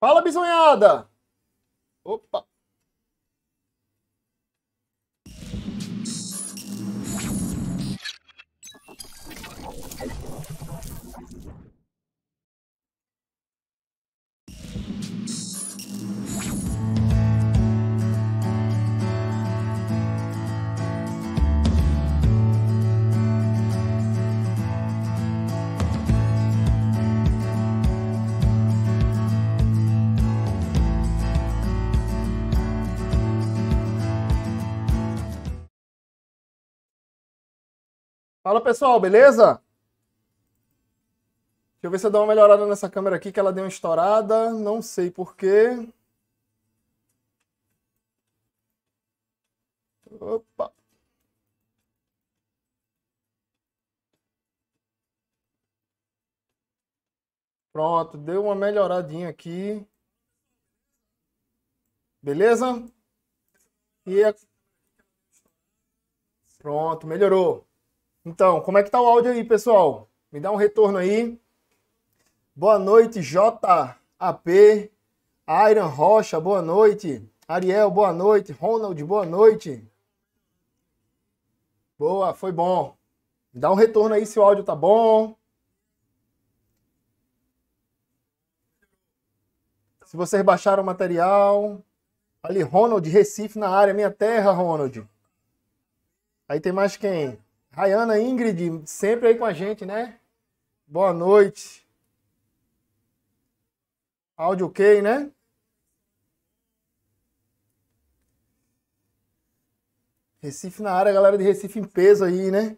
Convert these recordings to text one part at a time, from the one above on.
Fala, bisonhada! Opa! Fala pessoal, beleza? Deixa eu ver se eu dou uma melhorada nessa câmera aqui, que ela deu uma estourada, não sei porquê. Opa! Pronto, deu uma melhoradinha aqui. Beleza? E a... Pronto, melhorou. Então, como é que tá o áudio aí, pessoal? Me dá um retorno aí. Boa noite, JAP, Iron Rocha, boa noite. Ariel, boa noite. Ronald, boa noite. Boa, foi bom. Me dá um retorno aí se o áudio tá bom. Se vocês baixaram o material. Ali, Ronald, Recife na área, minha terra, Ronald. Aí tem mais quem? Rayana Ingrid, sempre aí com a gente, né? Boa noite. Áudio ok, né? Recife na área, galera de Recife em peso aí, né?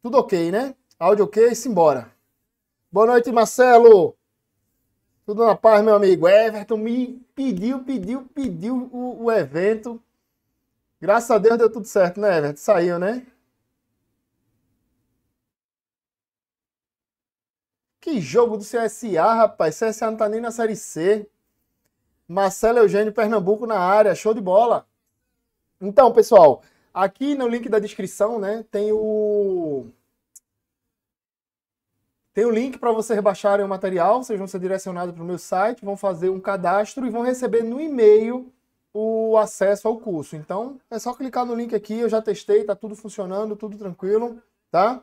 Tudo ok, né? Áudio ok, simbora. Boa noite, Marcelo. Tudo na paz, meu amigo. Everton me pediu, pediu, pediu o, o evento. Graças a Deus deu tudo certo, né, Everton? Saiu, né? Que jogo do CSA, rapaz. CSA não tá nem na Série C. Marcelo Eugênio Pernambuco na área. Show de bola. Então, pessoal, aqui no link da descrição, né, tem o tem o link para vocês baixarem o material, vocês vão ser direcionados para o meu site, vão fazer um cadastro e vão receber no e-mail o acesso ao curso. Então, é só clicar no link aqui, eu já testei, tá tudo funcionando, tudo tranquilo, tá?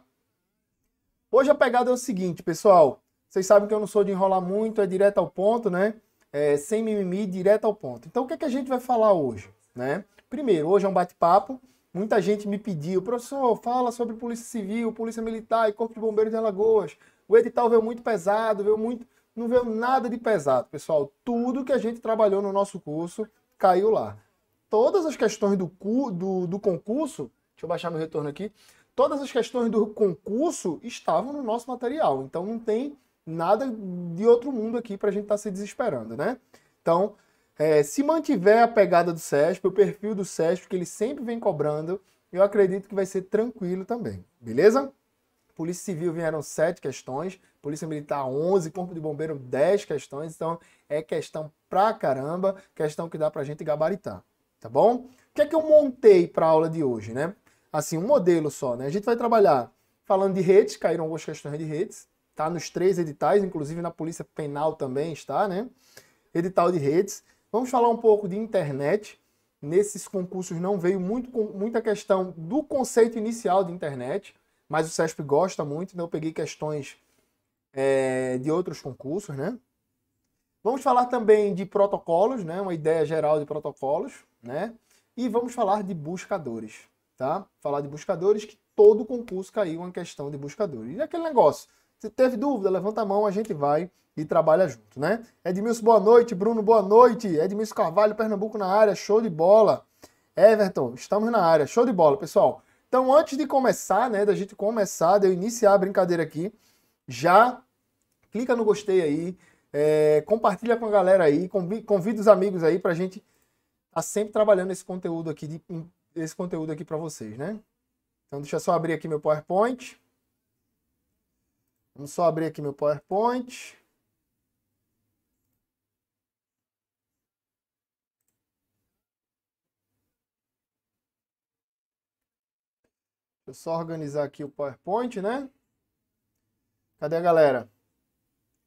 Hoje a pegada é o seguinte, pessoal. Vocês sabem que eu não sou de enrolar muito, é direto ao ponto, né? É, sem mimimi, direto ao ponto. Então, o que, é que a gente vai falar hoje? Né? Primeiro, hoje é um bate-papo. Muita gente me pediu, professor, fala sobre Polícia Civil, Polícia Militar e Corpo de Bombeiros de Alagoas. O edital veio muito pesado, veio muito. Não veio nada de pesado, pessoal. Tudo que a gente trabalhou no nosso curso caiu lá. Todas as questões do, cu... do, do concurso, deixa eu baixar meu retorno aqui todas as questões do concurso estavam no nosso material. Então não tem nada de outro mundo aqui para a gente estar tá se desesperando, né? Então, é, se mantiver a pegada do SESP, o perfil do SESP, que ele sempre vem cobrando, eu acredito que vai ser tranquilo também, beleza? Polícia Civil vieram sete questões, Polícia Militar 11, Corpo de Bombeiro 10 questões, então é questão pra caramba, questão que dá pra gente gabaritar, tá bom? O que é que eu montei pra aula de hoje, né? assim, um modelo só, né? A gente vai trabalhar falando de redes, caíram algumas questões de redes, tá? Nos três editais, inclusive na Polícia Penal também está, né? Edital de redes. Vamos falar um pouco de internet. Nesses concursos não veio muito, muita questão do conceito inicial de internet, mas o CESP gosta muito, então eu peguei questões é, de outros concursos, né? Vamos falar também de protocolos, né? Uma ideia geral de protocolos, né? E vamos falar de buscadores tá? Falar de buscadores, que todo concurso caiu uma questão de buscadores. E aquele negócio, se teve dúvida, levanta a mão, a gente vai e trabalha junto, né? Edmilson, boa noite. Bruno, boa noite. Edmilson Carvalho, Pernambuco na área, show de bola. Everton, estamos na área, show de bola, pessoal. Então, antes de começar, né, da gente começar, de eu iniciar a brincadeira aqui, já clica no gostei aí, é, compartilha com a galera aí, convida os amigos aí pra gente tá sempre trabalhando esse conteúdo aqui de esse conteúdo aqui para vocês, né? Então deixa eu só abrir aqui meu PowerPoint. Vamos só abrir aqui meu PowerPoint. Deixa eu só organizar aqui o PowerPoint, né? Cadê a galera?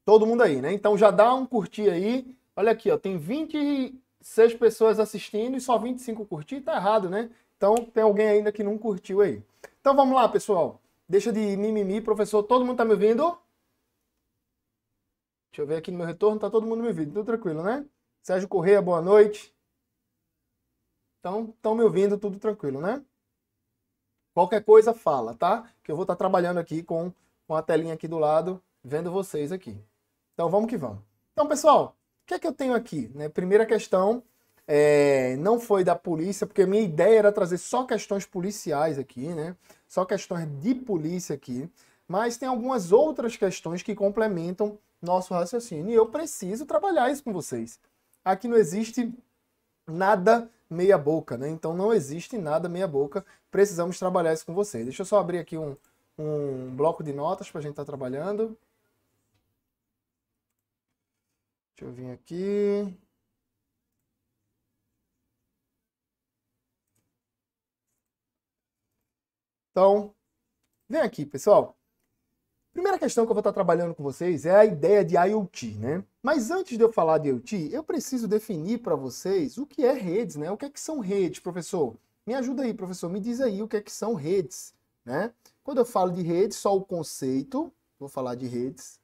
Todo mundo aí, né? Então já dá um curtir aí. Olha aqui, ó, tem 20, seis pessoas assistindo e só 25 curtir, tá errado, né? Então tem alguém ainda que não curtiu aí. Então vamos lá, pessoal. Deixa de mimimi, professor. Todo mundo tá me ouvindo? Deixa eu ver aqui no meu retorno, tá todo mundo me ouvindo. Tudo tranquilo, né? Sérgio Correia, boa noite. Então, estão me ouvindo, tudo tranquilo, né? Qualquer coisa fala, tá? Que eu vou estar tá trabalhando aqui com, com a telinha aqui do lado, vendo vocês aqui. Então vamos que vamos. Então, pessoal, que é que eu tenho aqui? Né? Primeira questão, é, não foi da polícia, porque a minha ideia era trazer só questões policiais aqui, né? Só questões de polícia aqui. Mas tem algumas outras questões que complementam nosso raciocínio. E eu preciso trabalhar isso com vocês. Aqui não existe nada meia boca, né? Então não existe nada meia boca. Precisamos trabalhar isso com vocês. Deixa eu só abrir aqui um, um bloco de notas para a gente estar tá trabalhando. Deixa eu vir aqui. Então, vem aqui, pessoal. Primeira questão que eu vou estar trabalhando com vocês é a ideia de IoT, né? Mas antes de eu falar de IoT, eu preciso definir para vocês o que é redes, né? O que é que são redes, professor? Me ajuda aí, professor, me diz aí o que é que são redes, né? Quando eu falo de redes, só o conceito, vou falar de redes,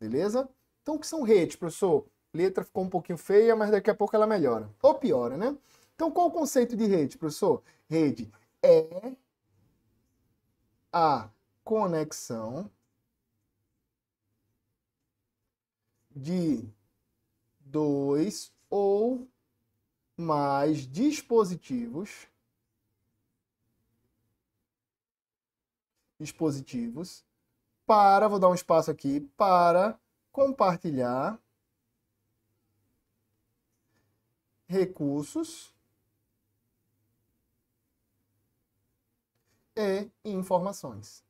beleza? Então, o que são redes, professor? letra ficou um pouquinho feia, mas daqui a pouco ela melhora. Ou piora, né? Então, qual o conceito de rede, professor? Rede é a conexão de dois ou mais dispositivos dispositivos para, vou dar um espaço aqui, para compartilhar recursos e informações.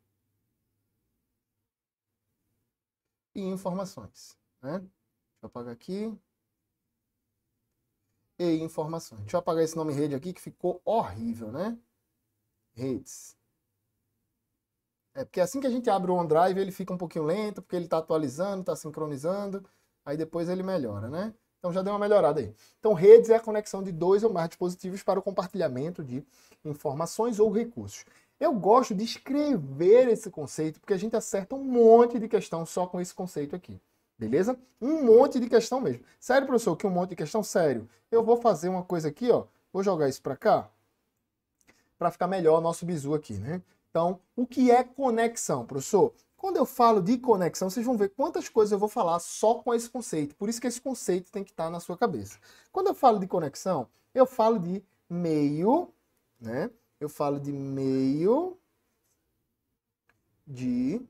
E informações. Né? Deixa eu apagar aqui. E informações. Deixa eu apagar esse nome rede aqui que ficou horrível, né? Redes. É porque assim que a gente abre o OneDrive, ele fica um pouquinho lento, porque ele está atualizando, está sincronizando, aí depois ele melhora, né? Então já deu uma melhorada aí. Então, redes é a conexão de dois ou mais dispositivos para o compartilhamento de informações ou recursos. Eu gosto de escrever esse conceito porque a gente acerta um monte de questão só com esse conceito aqui. Beleza? Um monte de questão mesmo. Sério, professor, que um monte de questão? Sério. Eu vou fazer uma coisa aqui, ó. Vou jogar isso para cá para ficar melhor o nosso bizu aqui, né? Então, o que é conexão, professor? Quando eu falo de conexão, vocês vão ver quantas coisas eu vou falar só com esse conceito. Por isso que esse conceito tem que estar tá na sua cabeça. Quando eu falo de conexão, eu falo de meio, né? Eu falo de meio de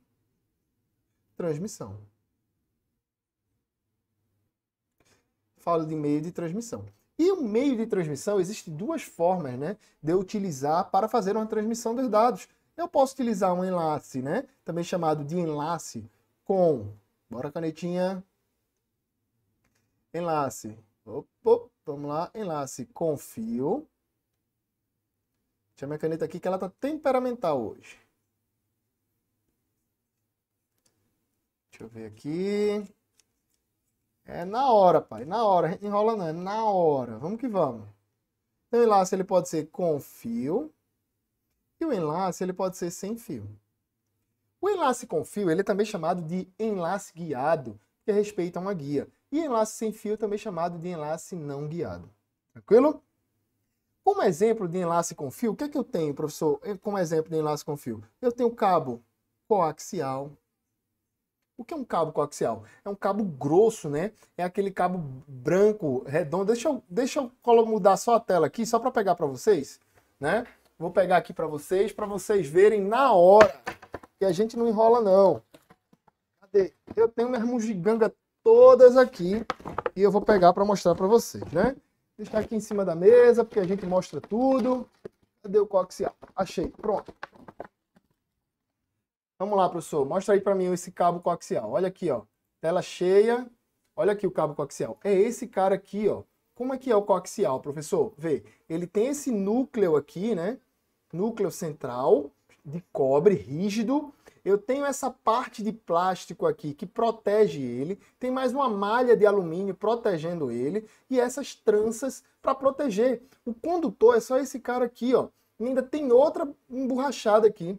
transmissão. Falo de meio de transmissão. E o meio de transmissão, existem duas formas né, de eu utilizar para fazer uma transmissão dos dados eu posso utilizar um enlace, né? Também chamado de enlace com. Bora, canetinha. Enlace. Opa, vamos lá. Enlace com fio. Deixa minha caneta aqui que ela tá temperamental hoje. Deixa eu ver aqui. É na hora, pai. Na hora. enrola não. É na hora. Vamos que vamos. Então, o enlace ele pode ser com fio. E o enlace ele pode ser sem fio. O enlace com fio ele é também chamado de enlace guiado, que respeita uma guia. E enlace sem fio é também é chamado de enlace não guiado. Tranquilo? Como exemplo de enlace com fio, o que é que eu tenho, professor, eh, como exemplo de enlace com fio? Eu tenho cabo coaxial. O que é um cabo coaxial? É um cabo grosso, né? É aquele cabo branco, redondo. Deixa eu, deixa eu mudar só a tela aqui, só para pegar para vocês, né? Vou pegar aqui para vocês, para vocês verem na hora. E a gente não enrola, não. Cadê? Eu tenho minhas mugiganga todas aqui. E eu vou pegar para mostrar para vocês, né? Deixar aqui em cima da mesa, porque a gente mostra tudo. Cadê o coaxial? Achei. Pronto. Vamos lá, professor. Mostra aí para mim esse cabo coaxial. Olha aqui, ó. Tela cheia. Olha aqui o cabo coaxial. É esse cara aqui, ó. Como é que é o coaxial, professor? Vê, ele tem esse núcleo aqui, né? núcleo central de cobre rígido. Eu tenho essa parte de plástico aqui que protege ele, tem mais uma malha de alumínio protegendo ele e essas tranças para proteger. O condutor é só esse cara aqui, ó. E ainda tem outra emborrachada aqui.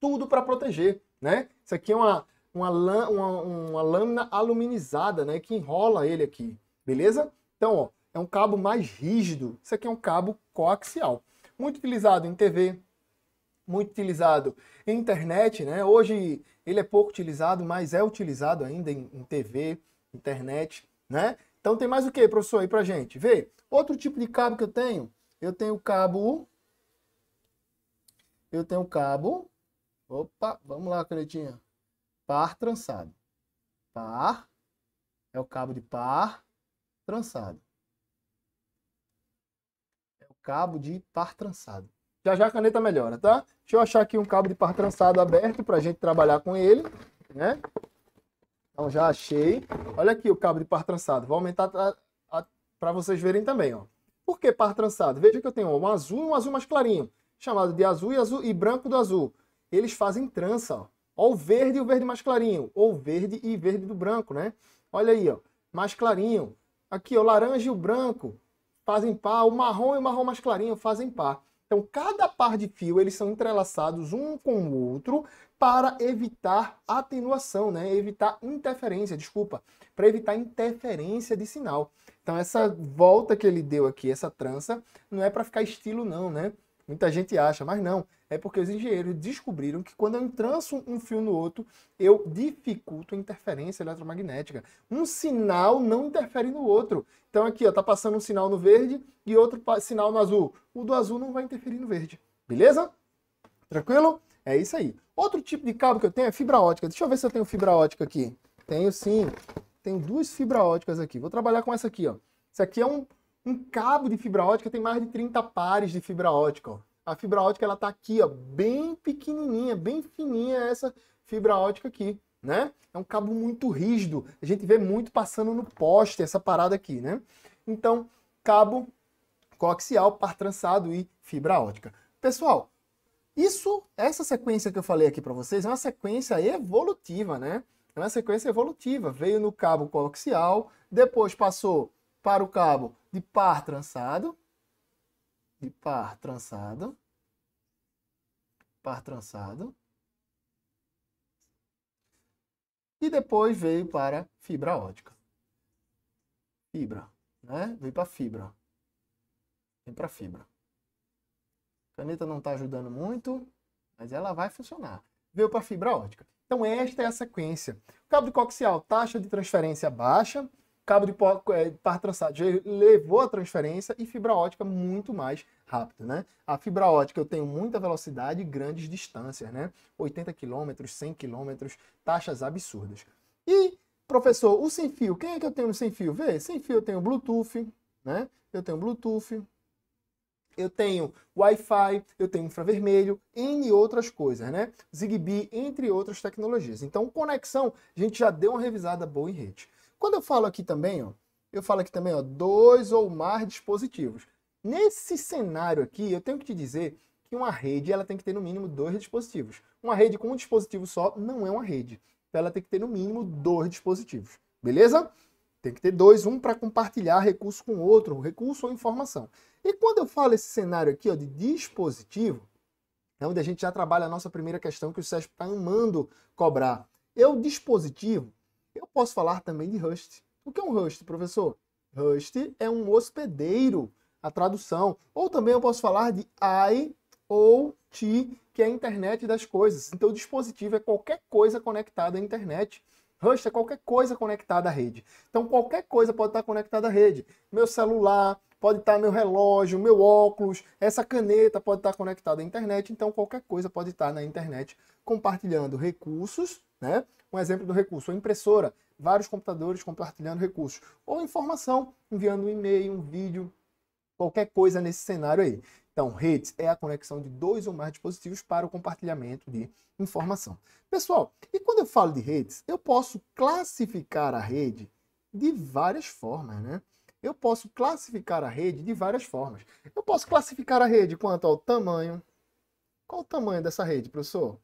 Tudo para proteger, né? Isso aqui é uma, uma, uma, uma lâmina aluminizada, né? Que enrola ele aqui, beleza? Então, ó, é um cabo mais rígido. Isso aqui é um cabo coaxial muito utilizado em TV, muito utilizado em internet, né? Hoje ele é pouco utilizado, mas é utilizado ainda em, em TV, internet, né? Então tem mais o que, professor, aí pra gente? Vê, outro tipo de cabo que eu tenho, eu tenho cabo... Eu tenho cabo... Opa, vamos lá, canetinha. Par trançado. Par é o cabo de par trançado cabo de par trançado. Já já a caneta melhora, tá? Deixa eu achar aqui um cabo de par trançado aberto para a gente trabalhar com ele, né? Então já achei. Olha aqui o cabo de par trançado. Vou aumentar para vocês verem também, ó. Por que par trançado? Veja que eu tenho um azul e um azul mais clarinho, chamado de azul e, azul e branco do azul. Eles fazem trança, ó. Ó o verde e o verde mais clarinho, ou verde e verde do branco, né? Olha aí, ó, mais clarinho. Aqui, ó, o laranja e o branco, fazem par, o marrom e o marrom mais clarinho fazem par. Então, cada par de fio, eles são entrelaçados um com o outro para evitar atenuação, né? Evitar interferência, desculpa, para evitar interferência de sinal. Então, essa volta que ele deu aqui, essa trança, não é para ficar estilo não, né? Muita gente acha, mas não. É porque os engenheiros descobriram que quando eu entranço um fio no outro, eu dificulto a interferência eletromagnética. Um sinal não interfere no outro. Então aqui, ó, tá passando um sinal no verde e outro sinal no azul. O do azul não vai interferir no verde. Beleza? Tranquilo? É isso aí. Outro tipo de cabo que eu tenho é fibra ótica. Deixa eu ver se eu tenho fibra ótica aqui. Tenho sim. Tenho duas fibra óticas aqui. Vou trabalhar com essa aqui, ó. Isso aqui é um um cabo de fibra ótica tem mais de 30 pares de fibra ótica. Ó. A fibra ótica ela tá aqui, ó, bem pequenininha, bem fininha essa fibra ótica aqui, né? É um cabo muito rígido. A gente vê muito passando no poste essa parada aqui, né? Então, cabo coaxial, par trançado e fibra ótica. Pessoal, isso, essa sequência que eu falei aqui para vocês é uma sequência evolutiva, né? É uma sequência evolutiva. Veio no cabo coaxial, depois passou para o cabo de par trançado, de par trançado, par trançado, e depois veio para fibra ótica. Fibra, né? Veio para fibra. Vem para fibra. A caneta não está ajudando muito, mas ela vai funcionar. Veio para fibra ótica. Então esta é a sequência. cabo de coaxial, taxa de transferência baixa, cabo de é, par trançado já levou a transferência e fibra ótica muito mais rápido, né? A fibra ótica eu tenho muita velocidade e grandes distâncias, né? 80 km, 100 km, taxas absurdas. E, professor, o sem fio, quem é que eu tenho no sem fio? Vê, sem fio eu tenho Bluetooth, né? Eu tenho Bluetooth, eu tenho Wi-Fi, eu tenho infravermelho, N outras coisas, né? Zigbee, entre outras tecnologias. Então, conexão, a gente já deu uma revisada boa em rede. Quando eu falo aqui também, ó, eu falo aqui também, ó, dois ou mais dispositivos. Nesse cenário aqui, eu tenho que te dizer que uma rede ela tem que ter no mínimo dois dispositivos. Uma rede com um dispositivo só não é uma rede. Então ela tem que ter no mínimo dois dispositivos. Beleza? Tem que ter dois, um para compartilhar recurso com outro, recurso ou informação. E quando eu falo esse cenário aqui ó, de dispositivo, é onde a gente já trabalha a nossa primeira questão que o SESP está amando cobrar. É o dispositivo eu posso falar também de Rust. O que é um Rust, professor? Rust é um hospedeiro, a tradução. Ou também eu posso falar de IoT, que é a internet das coisas. Então, o dispositivo é qualquer coisa conectada à internet. Rust é qualquer coisa conectada à rede. Então, qualquer coisa pode estar conectada à rede. Meu celular, pode estar meu relógio, meu óculos, essa caneta pode estar conectada à internet. Então, qualquer coisa pode estar na internet compartilhando recursos né? Um exemplo do recurso, a impressora, vários computadores compartilhando recursos. Ou informação, enviando um e-mail, um vídeo, qualquer coisa nesse cenário aí. Então, redes é a conexão de dois ou mais dispositivos para o compartilhamento de informação. Pessoal, e quando eu falo de redes, eu posso classificar a rede de várias formas, né? Eu posso classificar a rede de várias formas. Eu posso classificar a rede quanto ao tamanho. Qual o tamanho dessa rede, professor?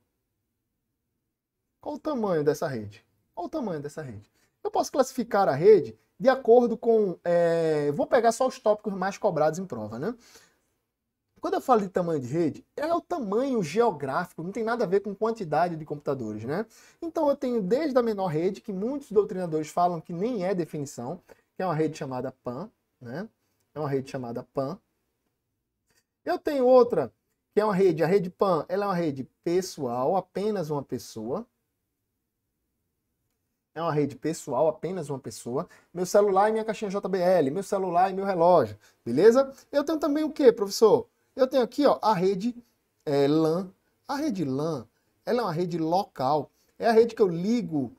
Qual o tamanho dessa rede? Qual o tamanho dessa rede? Eu posso classificar a rede de acordo com. É, vou pegar só os tópicos mais cobrados em prova, né? Quando eu falo de tamanho de rede, é o tamanho geográfico, não tem nada a ver com quantidade de computadores, né? Então eu tenho desde a menor rede, que muitos doutrinadores falam que nem é definição, que é uma rede chamada PAN, né? É uma rede chamada PAN. Eu tenho outra, que é uma rede, a rede PAN, ela é uma rede pessoal, apenas uma pessoa, é uma rede pessoal, apenas uma pessoa. Meu celular e minha caixinha JBL, meu celular e meu relógio, beleza? Eu tenho também o que, professor? Eu tenho aqui ó, a rede é, LAN. A rede LAN ela é uma rede local. É a rede que eu ligo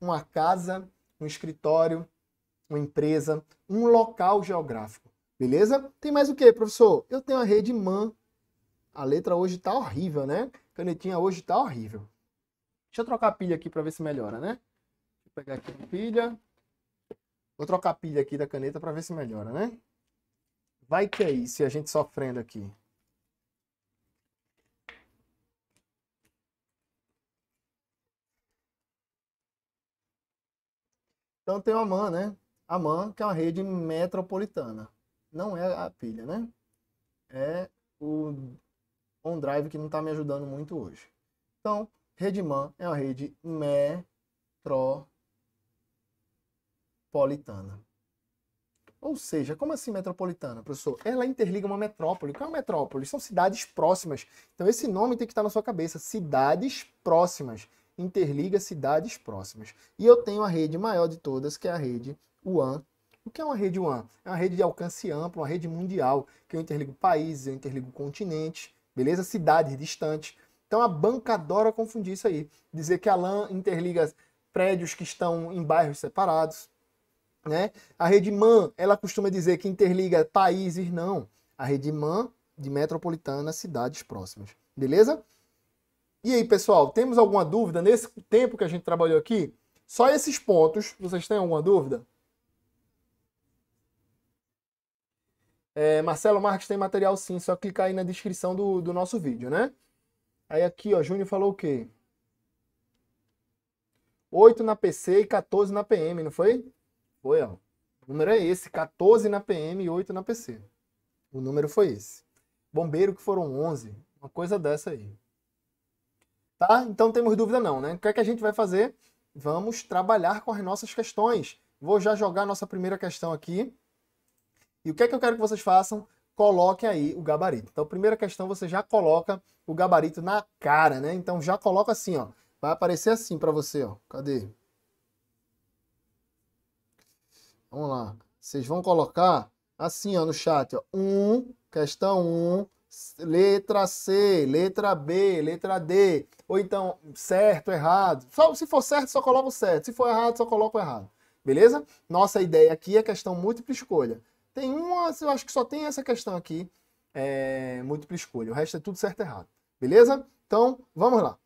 uma casa, um escritório, uma empresa, um local geográfico. Beleza? Tem mais o que, professor? Eu tenho a rede MAN. A letra hoje está horrível, né? Canetinha hoje está horrível. Deixa eu trocar a pilha aqui para ver se melhora, né? Vou pegar aqui a pilha. Vou trocar a pilha aqui da caneta para ver se melhora, né? Vai que aí, é se a gente sofrendo aqui. Então tem uma MAN, né? A MAN, que é uma rede metropolitana. Não é a pilha, né? É o OnDrive que não está me ajudando muito hoje. Então, Redimã é uma rede metropolitana. Ou seja, como assim metropolitana, professor? Ela interliga uma metrópole. O que é uma metrópole? São cidades próximas. Então esse nome tem que estar na sua cabeça. Cidades próximas. Interliga cidades próximas. E eu tenho a rede maior de todas, que é a rede UAN. O que é uma rede UAN? É uma rede de alcance amplo, uma rede mundial, que eu interligo países, eu interligo continentes, beleza? Cidades distantes. Então a banca adora confundir isso aí. Dizer que a LAN interliga prédios que estão em bairros separados. Né? A rede MAN, ela costuma dizer que interliga países, não. A rede MAN de metropolitana, cidades próximas. Beleza? E aí, pessoal, temos alguma dúvida nesse tempo que a gente trabalhou aqui? Só esses pontos, vocês têm alguma dúvida? É, Marcelo Marques tem material sim, só clicar aí na descrição do, do nosso vídeo, né? Aí aqui, ó, Júnior falou o quê? 8 na PC e 14 na PM, não foi? Foi, ó. O número é esse, 14 na PM e 8 na PC. O número foi esse. Bombeiro que foram 11, uma coisa dessa aí. Tá? Então temos dúvida não, né? O que é que a gente vai fazer? Vamos trabalhar com as nossas questões. Vou já jogar a nossa primeira questão aqui. E o que é que eu quero que vocês façam? coloque aí o gabarito. Então, primeira questão, você já coloca o gabarito na cara, né? Então, já coloca assim, ó. Vai aparecer assim para você, ó. Cadê? Vamos lá. Vocês vão colocar assim, ó, no chat, ó. 1, um, questão 1, um, letra C, letra B, letra D. Ou então, certo, errado. Só, se for certo, só coloca o certo. Se for errado, só coloca o errado. Beleza? Nossa ideia aqui é questão múltipla escolha. Tem uma, eu acho que só tem essa questão aqui, é, múltipla escolha. O resto é tudo certo e errado. Beleza? Então, vamos lá.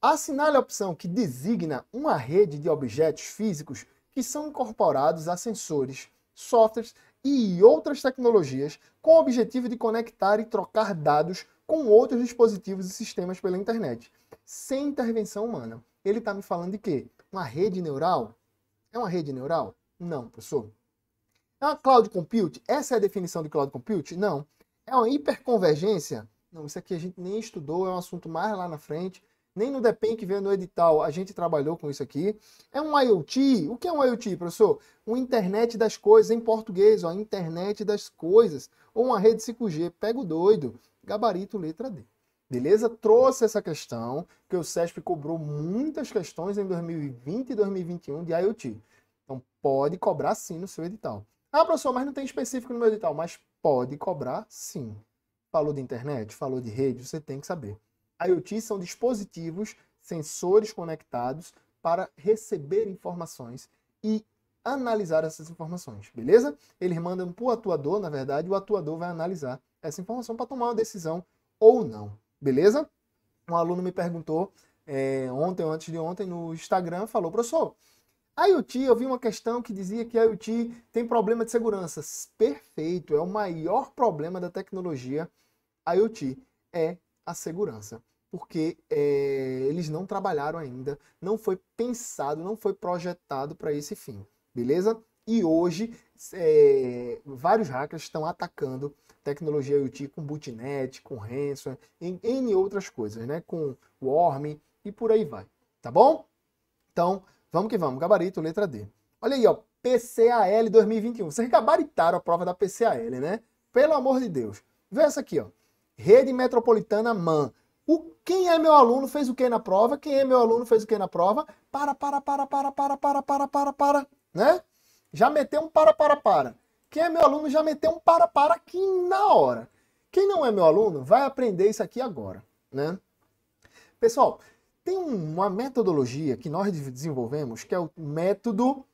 Assinale a opção que designa uma rede de objetos físicos que são incorporados a sensores, softwares e outras tecnologias com o objetivo de conectar e trocar dados com outros dispositivos e sistemas pela internet, sem intervenção humana. Ele está me falando de quê? Uma rede neural? É uma rede neural? Não, professor. É uma cloud compute? Essa é a definição de cloud compute? Não. É uma hiperconvergência? Não, isso aqui a gente nem estudou, é um assunto mais lá na frente. Nem no DEPEN que veio no edital a gente trabalhou com isso aqui. É um IoT? O que é um IoT, professor? Uma internet das coisas, em português, ó, internet das coisas. Ou uma rede 5G. Pega o doido. Gabarito, letra D. Beleza? Trouxe essa questão, que o SESP cobrou muitas questões em 2020 e 2021 de IoT. Então, pode cobrar sim no seu edital. Ah, professor, mas não tem específico no meu edital. Mas pode cobrar, sim. Falou de internet, falou de rede, você tem que saber. IoT são dispositivos, sensores conectados para receber informações e analisar essas informações, beleza? Eles mandam para o atuador, na verdade, o atuador vai analisar essa informação para tomar uma decisão ou não, beleza? Um aluno me perguntou é, ontem ou antes de ontem no Instagram, falou, professor, a IoT, eu vi uma questão que dizia que a IoT tem problema de segurança. Perfeito, é o maior problema da tecnologia a IoT, é a segurança. Porque é, eles não trabalharam ainda, não foi pensado, não foi projetado para esse fim, beleza? E hoje, é, vários hackers estão atacando tecnologia IoT com bootnet, com ransomware, em, em outras coisas, né? Com worm e por aí vai, tá bom? Então, Vamos que vamos, gabarito, letra D. Olha aí, ó, PCAL 2021. Vocês gabaritaram a prova da PCAL, né? Pelo amor de Deus. Vê essa aqui, ó. Rede Metropolitana MAN. O, quem é meu aluno fez o que na prova? Quem é meu aluno fez o que na prova? Para, para, para, para, para, para, para, para, para, né? Já meteu um para, para, para. Quem é meu aluno já meteu um para, para aqui na hora. Quem não é meu aluno vai aprender isso aqui agora, né? Pessoal, tem uma metodologia que nós desenvolvemos que é o método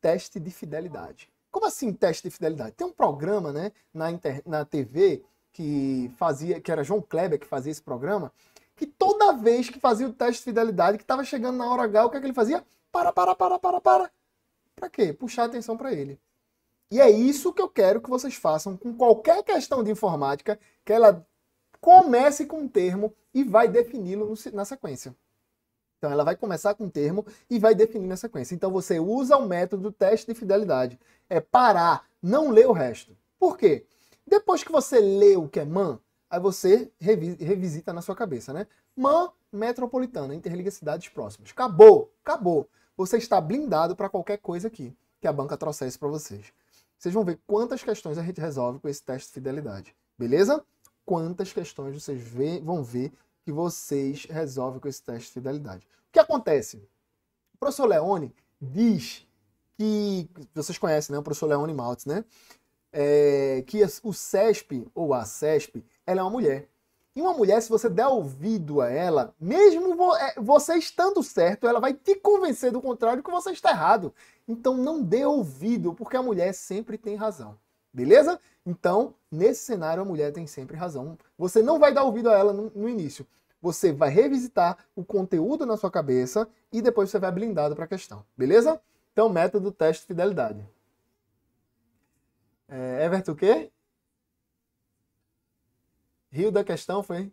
teste de fidelidade. Como assim teste de fidelidade? Tem um programa né, na, inter... na TV que fazia, que era João Kleber que fazia esse programa, que toda vez que fazia o teste de fidelidade, que estava chegando na hora H, o que, é que ele fazia? Para, para, para, para, para. Para quê? Puxar atenção para ele. E é isso que eu quero que vocês façam com qualquer questão de informática, que ela comece com um termo e vai defini-lo na sequência. Então, ela vai começar com um termo e vai definir a sequência. Então, você usa o método do teste de fidelidade. É parar, não ler o resto. Por quê? Depois que você lê o que é MAN, aí você revisita na sua cabeça, né? MAN metropolitana, interliga cidades próximas. Acabou, acabou. Você está blindado para qualquer coisa aqui que a banca trouxesse para vocês. Vocês vão ver quantas questões a gente resolve com esse teste de fidelidade. Beleza? Quantas questões vocês vê, vão ver que vocês resolvem com esse teste de fidelidade. O que acontece? O professor Leone diz que, vocês conhecem, né? O professor Leone Maltz, né? É, que o CESP ou a CESP, ela é uma mulher. E uma mulher, se você der ouvido a ela, mesmo é, você estando certo, ela vai te convencer do contrário que você está errado. Então não dê ouvido, porque a mulher sempre tem razão. Beleza? Então, nesse cenário, a mulher tem sempre razão. Você não vai dar ouvido a ela no, no início. Você vai revisitar o conteúdo na sua cabeça e depois você vai blindado para a questão. Beleza? Então, método teste fidelidade. É, Everton, o quê? Rio da questão foi?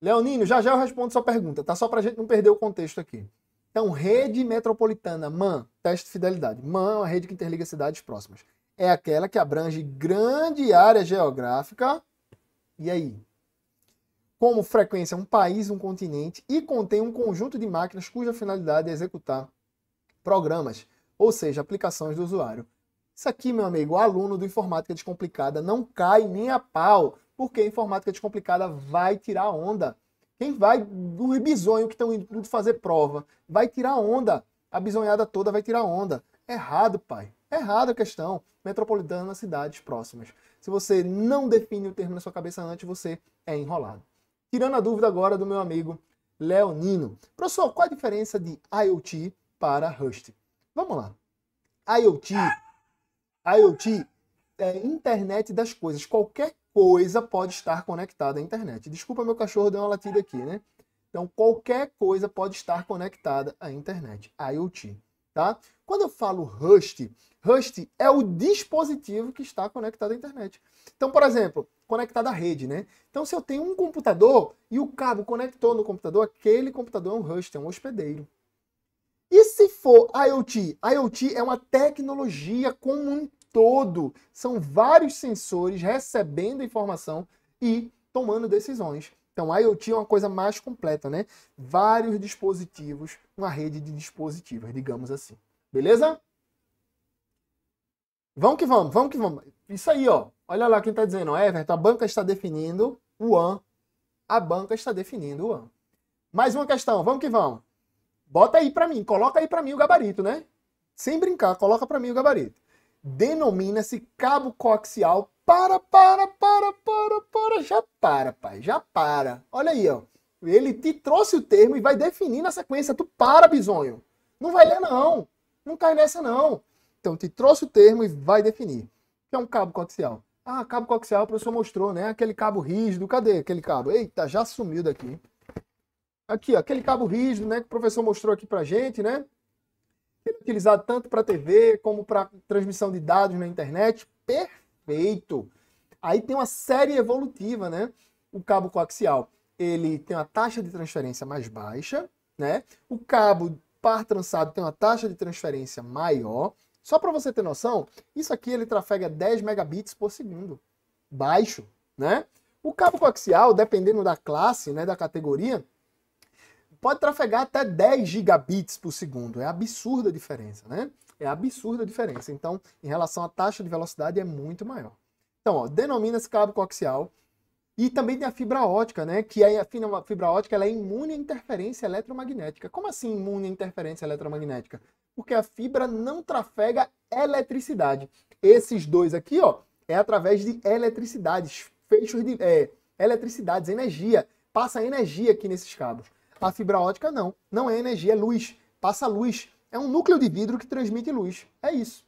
Leonino, já já eu respondo sua pergunta, tá? Só para a gente não perder o contexto aqui. Então, rede metropolitana MAN, teste de fidelidade. MAN é uma rede que interliga cidades próximas. É aquela que abrange grande área geográfica. E aí? Como frequência, um país, um continente e contém um conjunto de máquinas cuja finalidade é executar programas, ou seja, aplicações do usuário. Isso aqui, meu amigo, aluno do Informática Descomplicada não cai nem a pau, porque a Informática Descomplicada vai tirar onda quem vai o bisonho que estão indo fazer prova, vai tirar onda. A bisonhada toda vai tirar onda. Errado, pai. errado a questão. Metropolitana, cidades próximas. Se você não define o termo na sua cabeça antes, você é enrolado. Tirando a dúvida agora do meu amigo Leonino. Professor, qual a diferença de IoT para Rust? Vamos lá. IoT, IoT é internet das coisas. Qualquer coisa pode estar conectada à internet. Desculpa, meu cachorro deu uma latida aqui, né? Então, qualquer coisa pode estar conectada à internet, IoT, tá? Quando eu falo Rust, Rust é o dispositivo que está conectado à internet. Então, por exemplo, conectado à rede, né? Então, se eu tenho um computador e o cabo conectou no computador, aquele computador é um Rust, é um hospedeiro. E se for IoT? IoT é uma tecnologia como um todo. São vários sensores recebendo informação e tomando decisões. Então, a IoT é uma coisa mais completa, né? Vários dispositivos, uma rede de dispositivos, digamos assim. Beleza? Vamos que vamos, vamos que vamos. Isso aí, ó. Olha lá quem está dizendo, Everton, a banca está definindo o AN. A banca está definindo o AN. Mais uma questão, vamos que vamos. Bota aí para mim, coloca aí para mim o gabarito, né? Sem brincar, coloca para mim o gabarito denomina-se cabo coaxial. Para, para, para, para, para, já para, pai, já para. Olha aí, ó. Ele te trouxe o termo e vai definir na sequência. Tu para, bisonho. Não vai ler, não. Não cai nessa, não. Então, te trouxe o termo e vai definir. O que é um cabo coaxial? Ah, cabo coaxial, o professor mostrou, né? Aquele cabo rígido. Cadê aquele cabo? Eita, já sumiu daqui. Aqui, ó, aquele cabo rígido, né? Que o professor mostrou aqui pra gente, né? Ele é utilizado tanto para TV como para transmissão de dados na internet. Perfeito! Aí tem uma série evolutiva, né? O cabo coaxial, ele tem uma taxa de transferência mais baixa, né? O cabo par trançado tem uma taxa de transferência maior. Só para você ter noção, isso aqui ele trafega 10 megabits por segundo. Baixo, né? O cabo coaxial, dependendo da classe, né, da categoria, pode trafegar até 10 gigabits por segundo. É absurda a diferença, né? É absurda a diferença. Então, em relação à taxa de velocidade, é muito maior. Então, denomina-se cabo coaxial. E também tem a fibra ótica, né? Que a fibra ótica ela é imune à interferência eletromagnética. Como assim imune à interferência eletromagnética? Porque a fibra não trafega eletricidade. Esses dois aqui, ó, é através de eletricidades, fechos de é, eletricidades, energia. Passa energia aqui nesses cabos. A fibra ótica não, não é energia, é luz, passa luz. É um núcleo de vidro que transmite luz. É isso.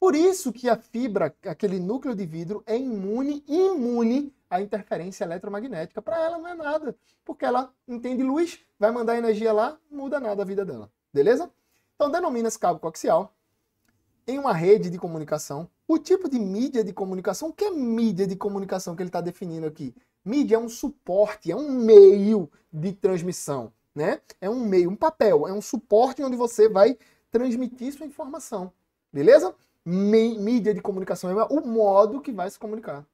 Por isso que a fibra, aquele núcleo de vidro, é imune, imune à interferência eletromagnética. Para ela não é nada, porque ela entende luz, vai mandar energia lá, muda nada a vida dela. Beleza? Então denomina-se cabo coaxial. Em uma rede de comunicação, o tipo de mídia de comunicação, o que é mídia de comunicação que ele está definindo aqui? Mídia é um suporte, é um meio de transmissão, né? É um meio, um papel, é um suporte onde você vai transmitir sua informação, beleza? mídia de comunicação é o modo que vai se comunicar.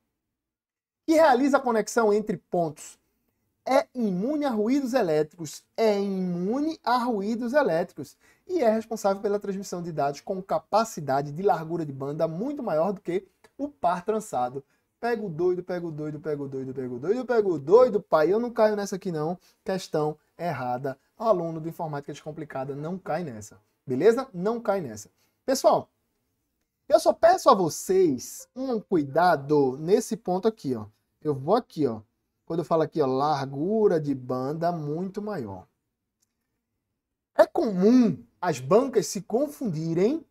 e realiza a conexão entre pontos. É imune a ruídos elétricos. É imune a ruídos elétricos. E é responsável pela transmissão de dados com capacidade de largura de banda muito maior do que o par trançado. Pego doido, pego doido, pego doido, pego doido, pego doido, pai. Eu não caio nessa aqui não. Questão errada. aluno de informática descomplicada não cai nessa. Beleza? Não cai nessa. Pessoal, eu só peço a vocês um cuidado nesse ponto aqui, ó. Eu vou aqui, ó. Quando eu falo aqui, ó, largura de banda muito maior. É comum as bancas se confundirem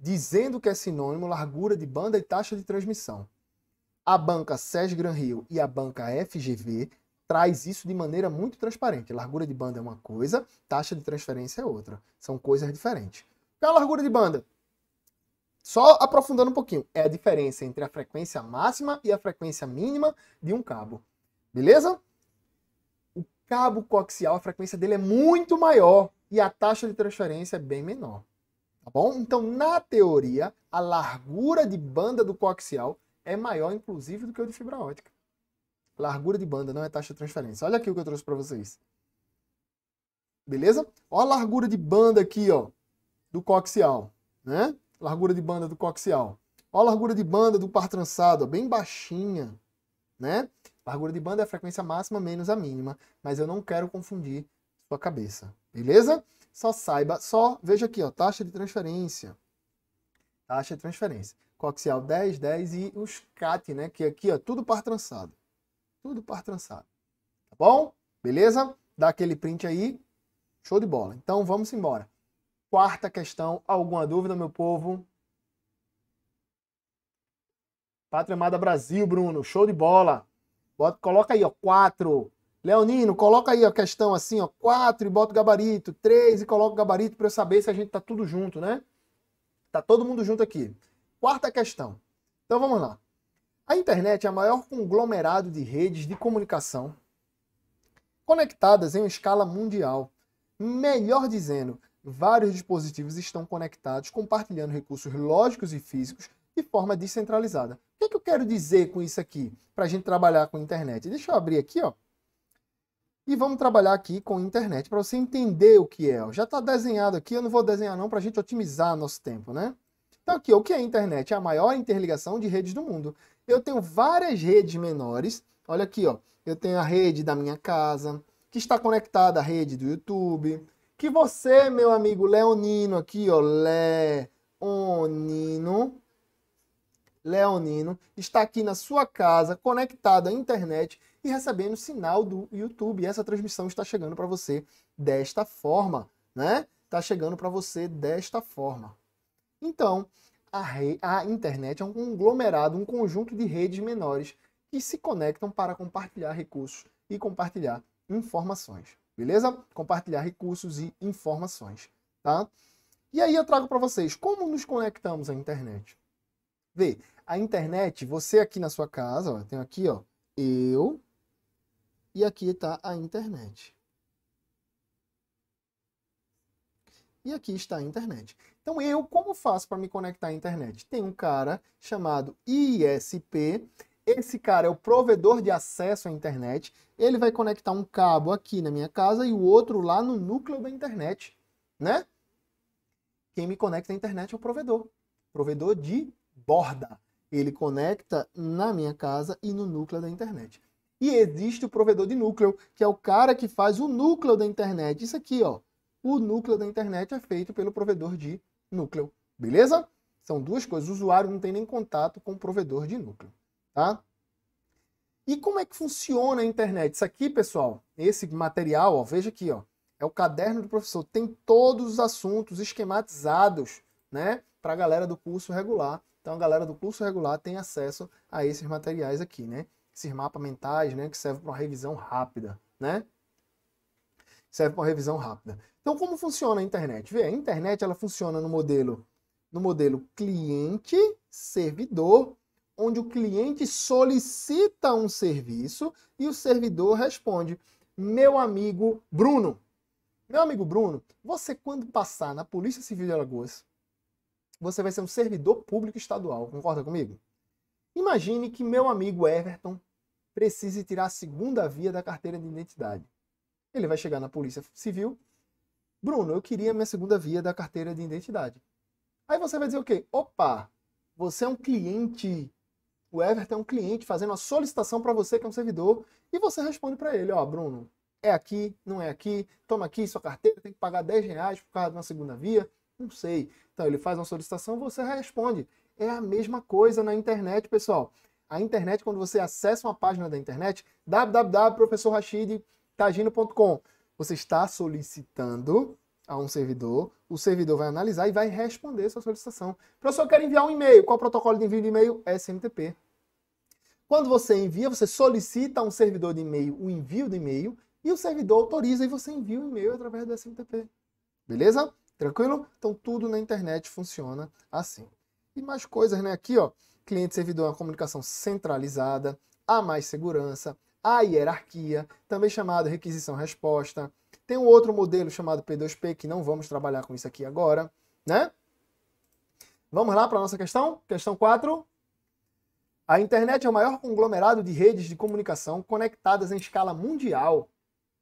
dizendo que é sinônimo largura de banda e taxa de transmissão. A banca SES Gran Rio e a banca FGV traz isso de maneira muito transparente. Largura de banda é uma coisa, taxa de transferência é outra. São coisas diferentes. Qual que é a largura de banda? Só aprofundando um pouquinho, é a diferença entre a frequência máxima e a frequência mínima de um cabo. Beleza? O cabo coaxial, a frequência dele é muito maior e a taxa de transferência é bem menor. Tá bom? Então, na teoria, a largura de banda do coaxial é maior, inclusive, do que o de fibra ótica. Largura de banda, não é taxa de transferência. Olha aqui o que eu trouxe para vocês. Beleza? Olha a largura de banda aqui, ó, do coaxial, né? Largura de banda do coaxial. Olha a largura de banda do par trançado, ó, bem baixinha, né? Largura de banda é a frequência máxima menos a mínima, mas eu não quero confundir sua cabeça, beleza? só saiba, só, veja aqui, ó, taxa de transferência. Taxa de transferência. Coaxial 10, 10 e os CAT, né? Que é aqui, ó, tudo par trançado. Tudo par trançado. Tá bom? Beleza? Dá aquele print aí. Show de bola. Então, vamos embora. Quarta questão. Alguma dúvida, meu povo? Pátria Amada Brasil, Bruno. Show de bola. Bota, coloca aí, ó, 4. Leonino, coloca aí a questão assim, ó, 4 e bota o gabarito, 3 e coloca o gabarito para eu saber se a gente tá tudo junto, né? Tá todo mundo junto aqui. Quarta questão. Então vamos lá. A internet é a maior conglomerado de redes de comunicação conectadas em uma escala mundial. Melhor dizendo, vários dispositivos estão conectados, compartilhando recursos lógicos e físicos de forma descentralizada. O que, é que eu quero dizer com isso aqui para a gente trabalhar com a internet? Deixa eu abrir aqui, ó. E vamos trabalhar aqui com internet para você entender o que é. Já está desenhado aqui, eu não vou desenhar não para a gente otimizar nosso tempo, né? Então aqui, o que é a internet? É a maior interligação de redes do mundo. Eu tenho várias redes menores. Olha aqui, ó. Eu tenho a rede da minha casa, que está conectada à rede do YouTube. Que você, meu amigo Leonino, aqui, ó, Leonino, Leonino, está aqui na sua casa, conectado à internet e recebendo sinal do YouTube. E essa transmissão está chegando para você desta forma, né? Está chegando para você desta forma. Então, a, a internet é um conglomerado, um conjunto de redes menores que se conectam para compartilhar recursos e compartilhar informações. Beleza? Compartilhar recursos e informações, tá? E aí eu trago para vocês como nos conectamos à internet. Vê, a internet, você aqui na sua casa, ó, tenho aqui, ó, eu, e aqui está a internet. E aqui está a internet. Então, eu como faço para me conectar à internet? Tem um cara chamado ISP. Esse cara é o provedor de acesso à internet. Ele vai conectar um cabo aqui na minha casa e o outro lá no núcleo da internet, né? Quem me conecta à internet é o provedor. Provedor de borda. Ele conecta na minha casa e no núcleo da internet. E existe o provedor de núcleo, que é o cara que faz o núcleo da internet. Isso aqui, ó. O núcleo da internet é feito pelo provedor de núcleo. Beleza? São duas coisas. O usuário não tem nem contato com o provedor de núcleo, tá? E como é que funciona a internet? Isso aqui, pessoal, esse material, ó, veja aqui, ó, é o caderno do professor. Tem todos os assuntos esquematizados, né, para a galera do curso regular. Então a galera do curso regular tem acesso a esses materiais aqui, né? esses mapas mentais, né, que servem para uma revisão rápida, né? Serve para uma revisão rápida. Então, como funciona a internet? Vê, a internet ela funciona no modelo no modelo cliente servidor, onde o cliente solicita um serviço e o servidor responde: "Meu amigo Bruno, meu amigo Bruno, você quando passar na Polícia Civil de Alagoas, você vai ser um servidor público estadual, concorda comigo? Imagine que meu amigo Everton precise tirar a segunda via da carteira de identidade. Ele vai chegar na Polícia Civil. Bruno, eu queria minha segunda via da carteira de identidade. Aí você vai dizer o quê? Opa, você é um cliente. O Everton é um cliente fazendo uma solicitação para você, que é um servidor, e você responde para ele: Ó, oh, Bruno, é aqui, não é aqui, toma aqui sua carteira, tem que pagar 10 reais por causa de uma segunda via, não sei. Então ele faz uma solicitação, você responde. É a mesma coisa na internet, pessoal. A internet, quando você acessa uma página da internet, www.professorrachidtagino.com, você está solicitando a um servidor, o servidor vai analisar e vai responder sua solicitação. Professor, eu quero enviar um e-mail. Qual o protocolo de envio de e-mail? SMTP. Quando você envia, você solicita a um servidor de e-mail o envio do e-mail e o servidor autoriza e você envia o e-mail através do SMTP. Beleza? Tranquilo? Então tudo na internet funciona assim e mais coisas, né? Aqui, ó, cliente-servidor é uma comunicação centralizada, há mais segurança, há hierarquia, também chamado requisição-resposta. Tem um outro modelo chamado P2P, que não vamos trabalhar com isso aqui agora, né? Vamos lá para a nossa questão? Questão 4. A internet é o maior conglomerado de redes de comunicação conectadas em escala mundial.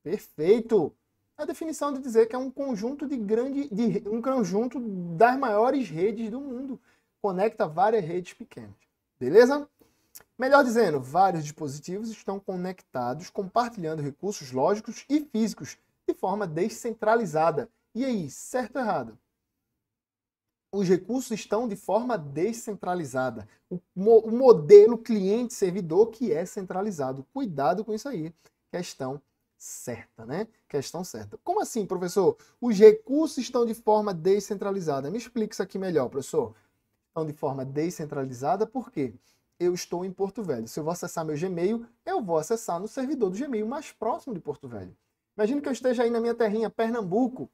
Perfeito! A definição de dizer que é um conjunto de grande, de, um conjunto das maiores redes do mundo conecta várias redes pequenas. Beleza? Melhor dizendo, vários dispositivos estão conectados, compartilhando recursos lógicos e físicos de forma descentralizada. E aí, certo ou errado? Os recursos estão de forma descentralizada. O, mo o modelo cliente-servidor que é centralizado. Cuidado com isso aí. Questão certa, né? Questão certa. Como assim, professor? Os recursos estão de forma descentralizada. Me explica isso aqui melhor, professor. Então, de forma descentralizada, por quê? Eu estou em Porto Velho. Se eu vou acessar meu Gmail, eu vou acessar no servidor do Gmail mais próximo de Porto Velho. Imagina que eu esteja aí na minha terrinha, Pernambuco.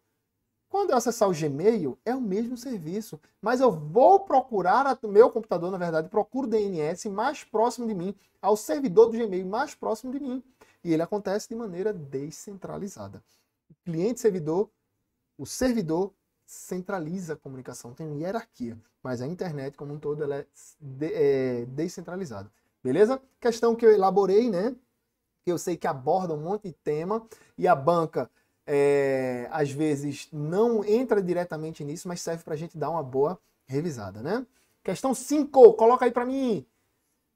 Quando eu acessar o Gmail, é o mesmo serviço, mas eu vou procurar o meu computador, na verdade, procuro o DNS mais próximo de mim, ao servidor do Gmail mais próximo de mim. E ele acontece de maneira descentralizada. cliente servidor, o servidor centraliza a comunicação, tem hierarquia, mas a internet como um todo ela é, de, é descentralizada. Beleza? Questão que eu elaborei, né? Que eu sei que aborda um monte de tema e a banca é, às vezes não entra diretamente nisso, mas serve para a gente dar uma boa revisada, né? Questão 5, coloca aí para mim,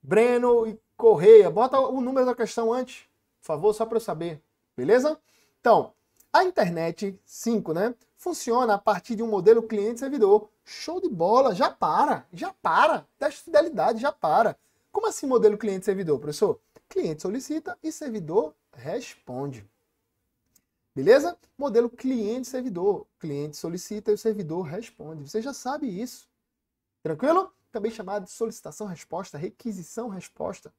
Breno e Correia. Bota o número da questão antes, por favor, só para eu saber, beleza? Então, a internet 5, né? funciona a partir de um modelo cliente-servidor. Show de bola, já para, já para. Teste de fidelidade, já para. Como assim modelo cliente-servidor, professor? Cliente solicita e servidor responde. Beleza? Modelo cliente-servidor. Cliente solicita e o servidor responde. Você já sabe isso. Tranquilo? Também chamado de solicitação-resposta, requisição-resposta.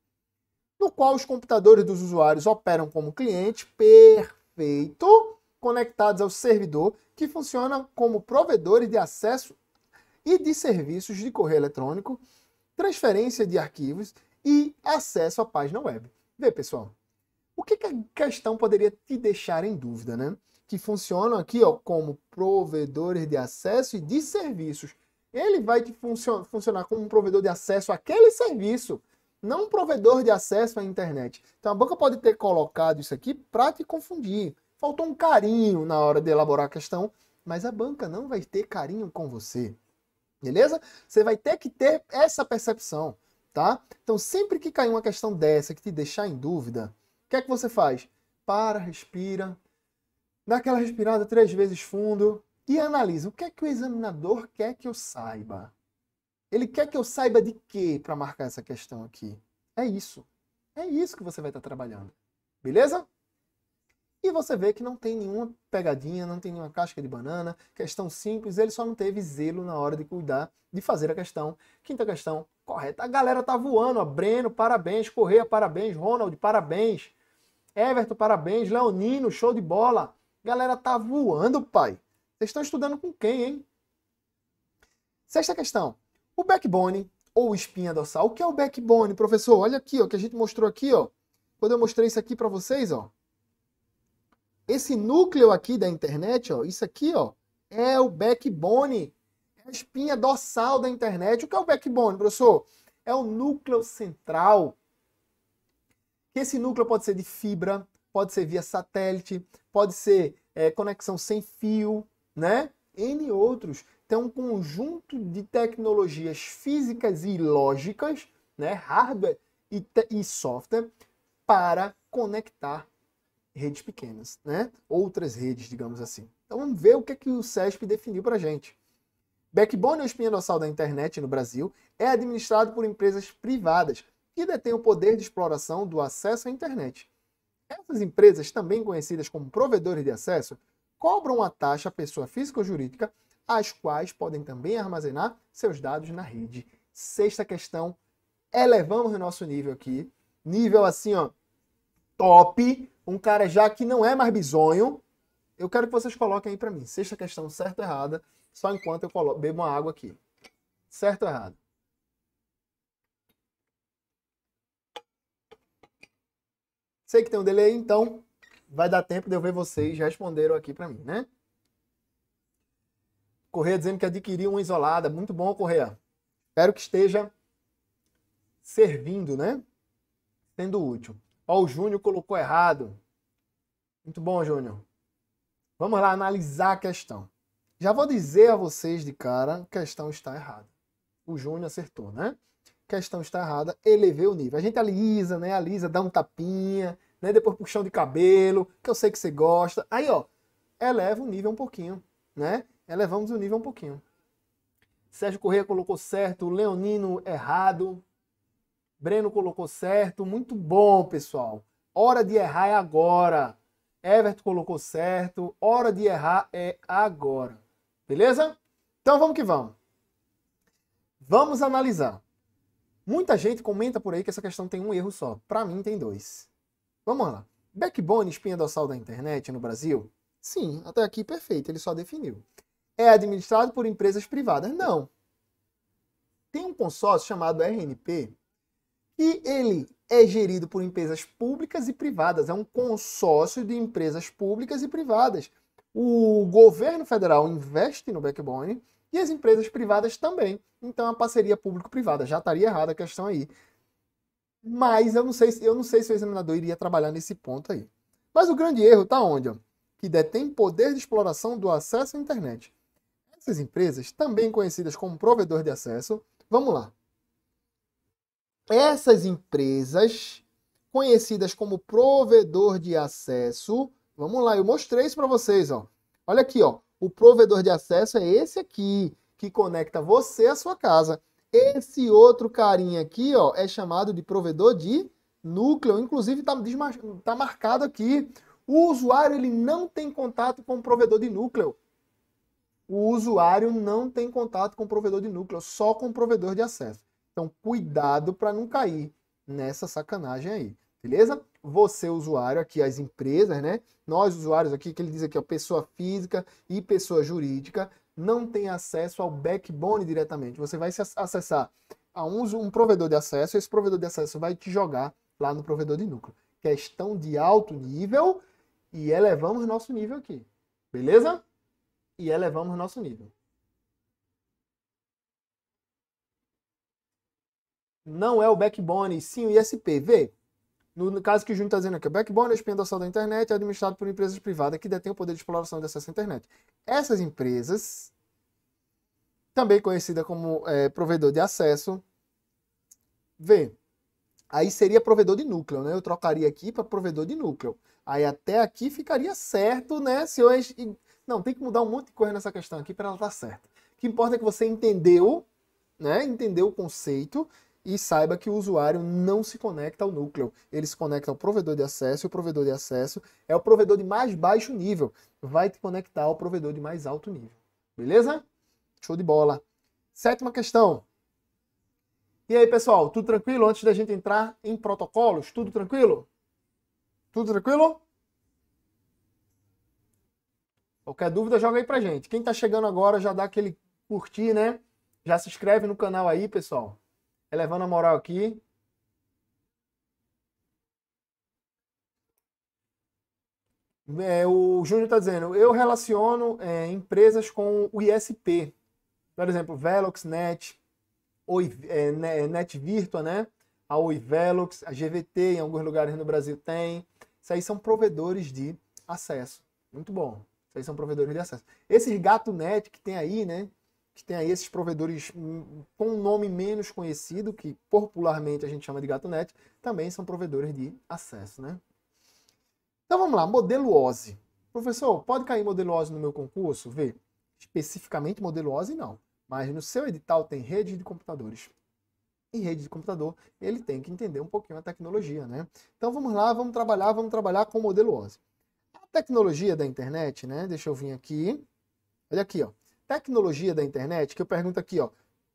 No qual os computadores dos usuários operam como cliente. Perfeito conectados ao servidor, que funcionam como provedores de acesso e de serviços de correio eletrônico, transferência de arquivos e acesso à página web. Vê, pessoal, o que, que a questão poderia te deixar em dúvida, né? Que funcionam aqui ó, como provedores de acesso e de serviços. Ele vai te funcio funcionar como um provedor de acesso àquele serviço, não um provedor de acesso à internet. Então a banca pode ter colocado isso aqui para te confundir. Faltou um carinho na hora de elaborar a questão, mas a banca não vai ter carinho com você. Beleza? Você vai ter que ter essa percepção, tá? Então, sempre que cair uma questão dessa que te deixar em dúvida, o que é que você faz? Para, respira, dá aquela respirada três vezes fundo e analisa o que é que o examinador quer que eu saiba. Ele quer que eu saiba de quê para marcar essa questão aqui. É isso. É isso que você vai estar tá trabalhando. Beleza? E você vê que não tem nenhuma pegadinha, não tem nenhuma casca de banana, questão simples, ele só não teve zelo na hora de cuidar, de fazer a questão. Quinta questão, correta. A galera tá voando, ó. Breno, parabéns. Correia, parabéns. Ronald, parabéns. Everton, parabéns. Leonino, show de bola. Galera tá voando, pai. Vocês estão estudando com quem, hein? Sexta questão. O backbone ou espinha dorsal. O que é o backbone, professor? Olha aqui, ó, que a gente mostrou aqui, ó. Quando eu mostrei isso aqui para vocês, ó. Esse núcleo aqui da internet, ó, isso aqui, ó, é o backbone, é a espinha dorsal da internet. O que é o backbone, professor? É o núcleo central. Esse núcleo pode ser de fibra, pode ser via satélite, pode ser é, conexão sem fio, né? N outros. Tem então, um conjunto de tecnologias físicas e lógicas, né? Hardware e, e software, para conectar redes pequenas, né? Outras redes, digamos assim. Então vamos ver o que, é que o CESP definiu para a gente. Backbone, ou espinha da internet no Brasil, é administrado por empresas privadas que detêm o poder de exploração do acesso à internet. Essas empresas, também conhecidas como provedores de acesso, cobram a taxa à pessoa física ou jurídica, as quais podem também armazenar seus dados na rede. Sexta questão, elevamos o nosso nível aqui. Nível assim, ó, top, um cara já que não é mais bizonho, eu quero que vocês coloquem aí para mim. Sexta questão, certo ou errada, só enquanto eu colo... bebo uma água aqui. Certo ou errado? Sei que tem um delay, então vai dar tempo de eu ver vocês responderam aqui para mim, né? Correia dizendo que adquiriu uma isolada. Muito bom, Correia. Espero que esteja servindo, né? Sendo útil. Ó, o Júnior colocou errado. Muito bom, Júnior. Vamos lá analisar a questão. Já vou dizer a vocês de cara, a questão está errada. O Júnior acertou, né? Questão está errada, elevei o nível. A gente alisa, né? Alisa, dá um tapinha, né? Depois puxão de cabelo, que eu sei que você gosta. Aí, ó, eleva o nível um pouquinho, né? Elevamos o nível um pouquinho. Sérgio Corrêa colocou certo, Leonino errado. Breno colocou certo. Muito bom, pessoal. Hora de errar é agora. Everton colocou certo. Hora de errar é agora. Beleza? Então vamos que vamos. Vamos analisar. Muita gente comenta por aí que essa questão tem um erro só. Para mim tem dois. Vamos lá. Backbone, espinha dorsal da internet no Brasil? Sim, até aqui perfeito, ele só definiu. É administrado por empresas privadas? Não. Tem um consórcio chamado RNP e ele é gerido por empresas públicas e privadas, é um consórcio de empresas públicas e privadas. O governo federal investe no backbone e as empresas privadas também. Então a parceria público-privada. Já estaria errada a questão aí. Mas eu não sei, eu não sei se o examinador iria trabalhar nesse ponto aí. Mas o grande erro está onde? Ó? Que detém poder de exploração do acesso à internet. Essas empresas, também conhecidas como provedor de acesso, vamos lá essas empresas, conhecidas como provedor de acesso, vamos lá, eu mostrei isso para vocês, ó. Olha aqui, ó. O provedor de acesso é esse aqui, que conecta você à sua casa. Esse outro carinha aqui, ó, é chamado de provedor de núcleo. Inclusive, tá, tá marcado aqui. O usuário, ele não tem contato com o provedor de núcleo. O usuário não tem contato com o provedor de núcleo, só com o provedor de acesso. Então, cuidado para não cair nessa sacanagem aí, beleza? Você, usuário, aqui as empresas, né? Nós, usuários aqui, que ele diz aqui, ó, pessoa física e pessoa jurídica, não tem acesso ao backbone diretamente. Você vai acessar a um, um provedor de acesso, esse provedor de acesso vai te jogar lá no provedor de núcleo. Questão de alto nível e elevamos nosso nível aqui, beleza? E elevamos nosso nível. não é o backbone, sim o ISP. Vê, no caso que o Júnior está dizendo aqui, o backbone é a espinho da internet, é administrado por empresas privadas que detêm o poder de exploração dessa internet. Essas empresas, também conhecida como é, provedor de acesso, vê, aí seria provedor de núcleo, né? Eu trocaria aqui para provedor de núcleo. Aí até aqui ficaria certo, né? Se eu... Não, tem que mudar um monte de coisa nessa questão aqui para ela estar tá certa. O que importa é que você entendeu, né? Entendeu o conceito e saiba que o usuário não se conecta ao núcleo. Ele se conecta ao provedor de acesso, e o provedor de acesso é o provedor de mais baixo nível. Vai te conectar ao provedor de mais alto nível. Beleza? Show de bola. Sétima questão. E aí, pessoal, tudo tranquilo? Antes da gente entrar em protocolos, tudo tranquilo? Tudo tranquilo? Qualquer dúvida, joga aí pra gente. Quem tá chegando agora, já dá aquele curtir, né? Já se inscreve no canal aí, pessoal elevando a moral aqui. É, o Júnior está dizendo, eu relaciono é, empresas com o ISP. Por exemplo, Veloxnet, Oi, é, é, Net Virtua, né? A Oi Velox, a GVT, em alguns lugares no Brasil tem. Isso aí são provedores de acesso. Muito bom. Isso aí são provedores de acesso. Esses gato net que tem aí, né? que tem aí esses provedores com um nome menos conhecido, que popularmente a gente chama de GatoNet, também são provedores de acesso, né? Então vamos lá, modelo OSI. Professor, pode cair modelo OSI no meu concurso? Vê, especificamente modelo OSI não, mas no seu edital tem rede de computadores. E rede de computador, ele tem que entender um pouquinho a tecnologia, né? Então vamos lá, vamos trabalhar, vamos trabalhar com modelo OSI. A tecnologia da internet, né? Deixa eu vir aqui. Olha aqui, ó tecnologia da internet, que eu pergunto aqui, ó,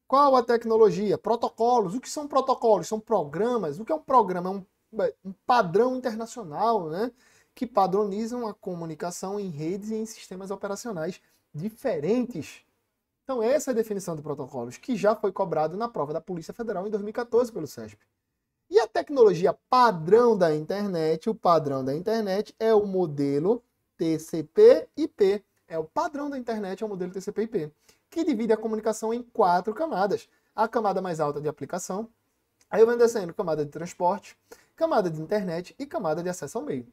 qual a tecnologia? Protocolos. O que são protocolos? São programas. O que é um programa? É um, é, um padrão internacional, né? Que padronizam a comunicação em redes e em sistemas operacionais diferentes. Então, essa é a definição de protocolos, que já foi cobrado na prova da Polícia Federal em 2014 pelo SESP. E a tecnologia padrão da internet, o padrão da internet é o modelo TCP/IP é o padrão da internet, é o modelo TCP/IP, que divide a comunicação em quatro camadas. A camada mais alta de aplicação, aí vem descendo camada de transporte, camada de internet e camada de acesso ao meio.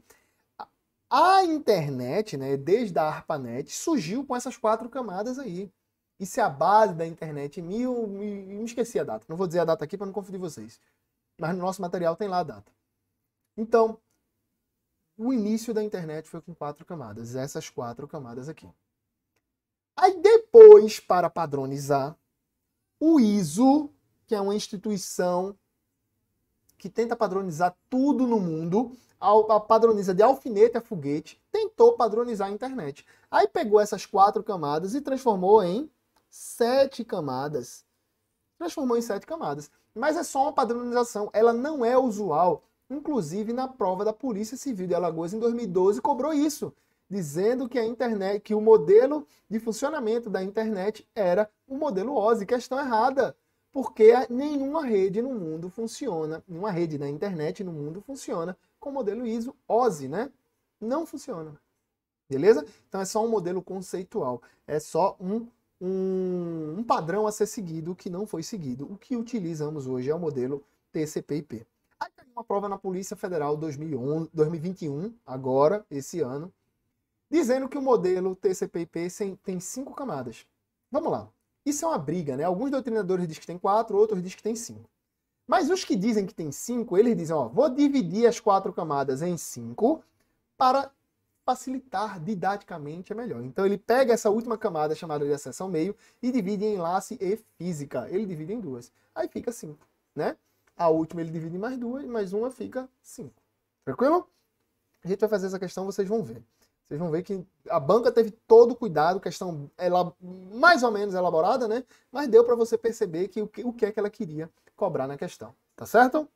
A internet, né, desde a ARPANET, surgiu com essas quatro camadas aí. Isso é a base da internet. Mil, me, me esqueci a data. Não vou dizer a data aqui para não confundir vocês. Mas no nosso material tem lá a data. Então, o início da internet foi com quatro camadas, essas quatro camadas aqui. Aí depois, para padronizar, o ISO, que é uma instituição que tenta padronizar tudo no mundo, padroniza de alfinete a foguete, tentou padronizar a internet. Aí pegou essas quatro camadas e transformou em sete camadas. Transformou em sete camadas. Mas é só uma padronização, ela não é usual Inclusive, na prova da Polícia Civil de Alagoas em 2012, cobrou isso, dizendo que a internet, que o modelo de funcionamento da internet era o modelo OSI, questão errada, porque nenhuma rede no mundo funciona, nenhuma rede na né, internet no mundo funciona com o modelo ISO OSI, né? Não funciona. Beleza? Então é só um modelo conceitual, é só um, um, um padrão a ser seguido que não foi seguido. O que utilizamos hoje é o modelo TCP/IP. Aí caiu uma prova na Polícia Federal 2011, 2021, agora, esse ano, dizendo que o modelo TCP/IP tem cinco camadas. Vamos lá. Isso é uma briga, né? Alguns doutrinadores dizem que tem quatro, outros dizem que tem cinco. Mas os que dizem que tem cinco, eles dizem, ó, vou dividir as quatro camadas em cinco para facilitar didaticamente é melhor. Então ele pega essa última camada chamada de acesso ao meio e divide em enlace e física. Ele divide em duas. Aí fica assim, né? A última ele divide em mais duas, mais uma fica 5. Tranquilo? A gente vai fazer essa questão, vocês vão ver. Vocês vão ver que a banca teve todo o cuidado, questão ela, mais ou menos elaborada, né? Mas deu para você perceber que o, que o que é que ela queria cobrar na questão. Tá certo?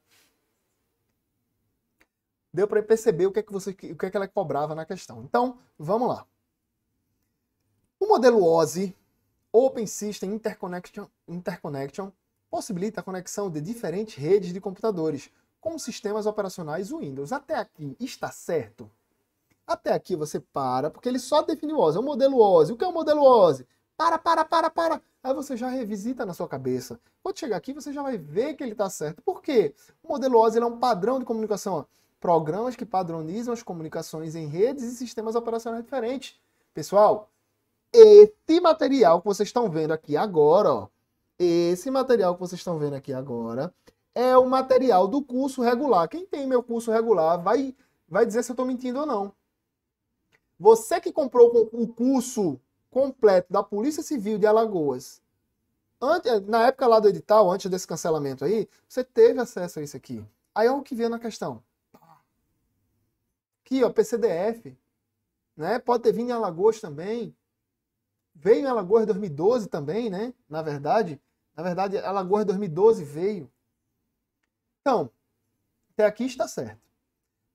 Deu para perceber o que, é que você, o que é que ela cobrava na questão. Então, vamos lá. O modelo OSI, Open System Interconnection, Interconnection possibilita a conexão de diferentes redes de computadores com sistemas operacionais Windows. Até aqui está certo? Até aqui você para, porque ele só definiu OSI, é o modelo OSI. O que é o modelo OSI? Para, para, para, para. Aí você já revisita na sua cabeça. Quando chegar aqui, você já vai ver que ele está certo. Por quê? O modelo OSI é um padrão de comunicação. Ó. Programas que padronizam as comunicações em redes e sistemas operacionais diferentes. Pessoal, esse material que vocês estão vendo aqui agora, ó, esse material que vocês estão vendo aqui agora é o material do curso regular. Quem tem meu curso regular vai, vai dizer se eu estou mentindo ou não. Você que comprou o curso completo da Polícia Civil de Alagoas, antes, na época lá do edital, antes desse cancelamento aí, você teve acesso a isso aqui. Aí é o que vê na questão. Aqui, ó, PCDF. Né? Pode ter vindo em Alagoas também. Veio em Alagoas em 2012 também, né? Na verdade. Na verdade, Alagoas 2012 veio. Então, até aqui está certo.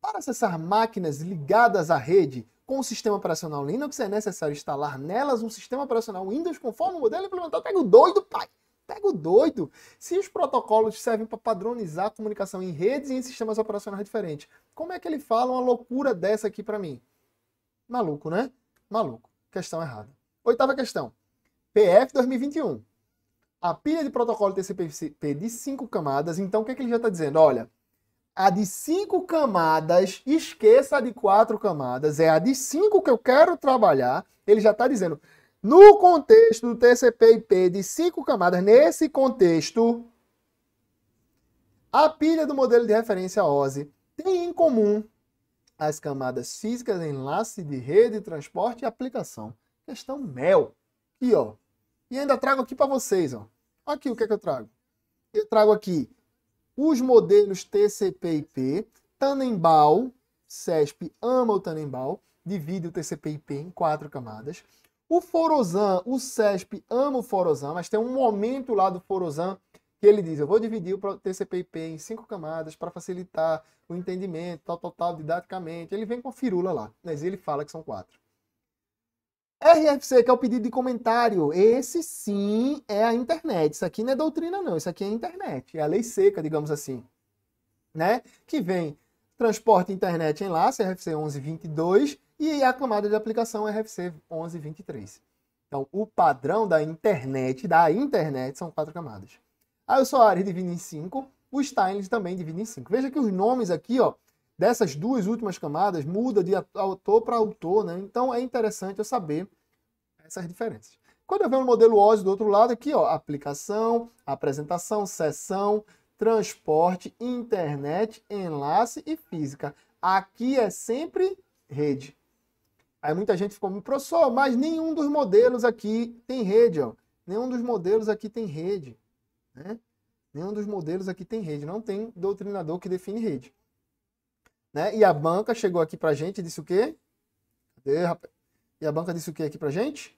Para acessar máquinas ligadas à rede com o sistema operacional Linux, é necessário instalar nelas um sistema operacional Windows conforme o modelo implementado. Pega o doido, pai! Pega o doido! Se os protocolos servem para padronizar a comunicação em redes e em sistemas operacionais diferentes, como é que ele fala uma loucura dessa aqui para mim? Maluco, né? Maluco. Questão errada. Oitava questão. PF 2021 a pilha de protocolo TCP/IP de cinco camadas, então o que, é que ele já está dizendo? Olha, a de cinco camadas, esqueça a de quatro camadas, é a de cinco que eu quero trabalhar. Ele já está dizendo, no contexto do TCP/IP de cinco camadas, nesse contexto, a pilha do modelo de referência OSI tem em comum as camadas físicas, enlace de rede, transporte e aplicação. Questão MEL. E ó, e ainda trago aqui para vocês, ó. Aqui o que é que eu trago? Eu trago aqui os modelos TCP/IP, Tannenbaum, CESP ama o Tannenbaum, divide o TCP/IP em quatro camadas. O Forozan, o CESP ama o Forozan, mas tem um momento lá do Forozan que ele diz: eu vou dividir o TCP/IP em cinco camadas para facilitar o entendimento, tal, tal, tal, didaticamente. Ele vem com a firula lá, mas ele fala que são quatro. RFC, que é o pedido de comentário. Esse sim é a internet. Isso aqui não é doutrina, não. Isso aqui é a internet. É a lei seca, digamos assim. Né? Que vem transporte internet em enlace, RFC 1122, e a camada de aplicação RFC 1123. Então, o padrão da internet, da internet, são quatro camadas. Aí o Soares divide em cinco, o Steinle também divide em cinco. Veja que os nomes aqui, ó, dessas duas últimas camadas muda de autor para autor, né? Então é interessante eu saber essas diferenças. Quando eu vejo o modelo OSI do outro lado, aqui, ó, aplicação, apresentação, sessão, transporte, internet, enlace e física. Aqui é sempre rede. Aí muita gente ficou, professor, mas nenhum dos modelos aqui tem rede, ó. Nenhum dos modelos aqui tem rede, né? Nenhum dos modelos aqui tem rede, não tem doutrinador que define rede. Né? E a banca chegou aqui pra gente e disse o quê? Cadê, rapaz? E a banca disse o quê aqui pra gente?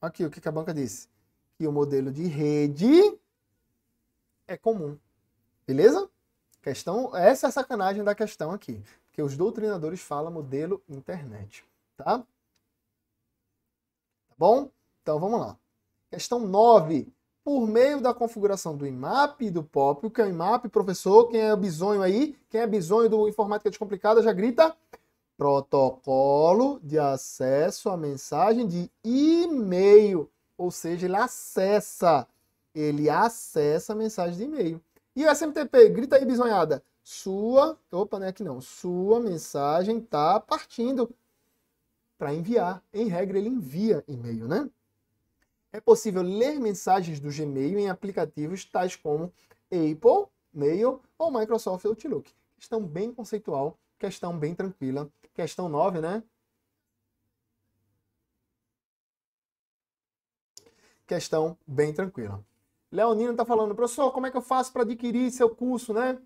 Aqui, o que, que a banca disse? Que o modelo de rede é comum. Beleza? Questão, essa é a sacanagem da questão aqui. Porque os doutrinadores falam modelo internet. Tá? Tá bom? Então vamos lá. Questão 9 por meio da configuração do IMAP e do POP. O que é o IMAP, professor? Quem é bisonho aí? Quem é bisonho do Informática Descomplicada já grita protocolo de acesso à mensagem de e-mail. Ou seja, ele acessa. Ele acessa a mensagem de e-mail. E o SMTP, grita aí, bisonhada. Sua, opa, não é aqui não. Sua mensagem está partindo para enviar. Em regra, ele envia e-mail, né? É possível ler mensagens do Gmail em aplicativos tais como Apple, Mail ou Microsoft Outlook. Questão bem conceitual, questão bem tranquila. Questão 9, né? Questão bem tranquila. Leonino está falando, professor, como é que eu faço para adquirir seu curso, né?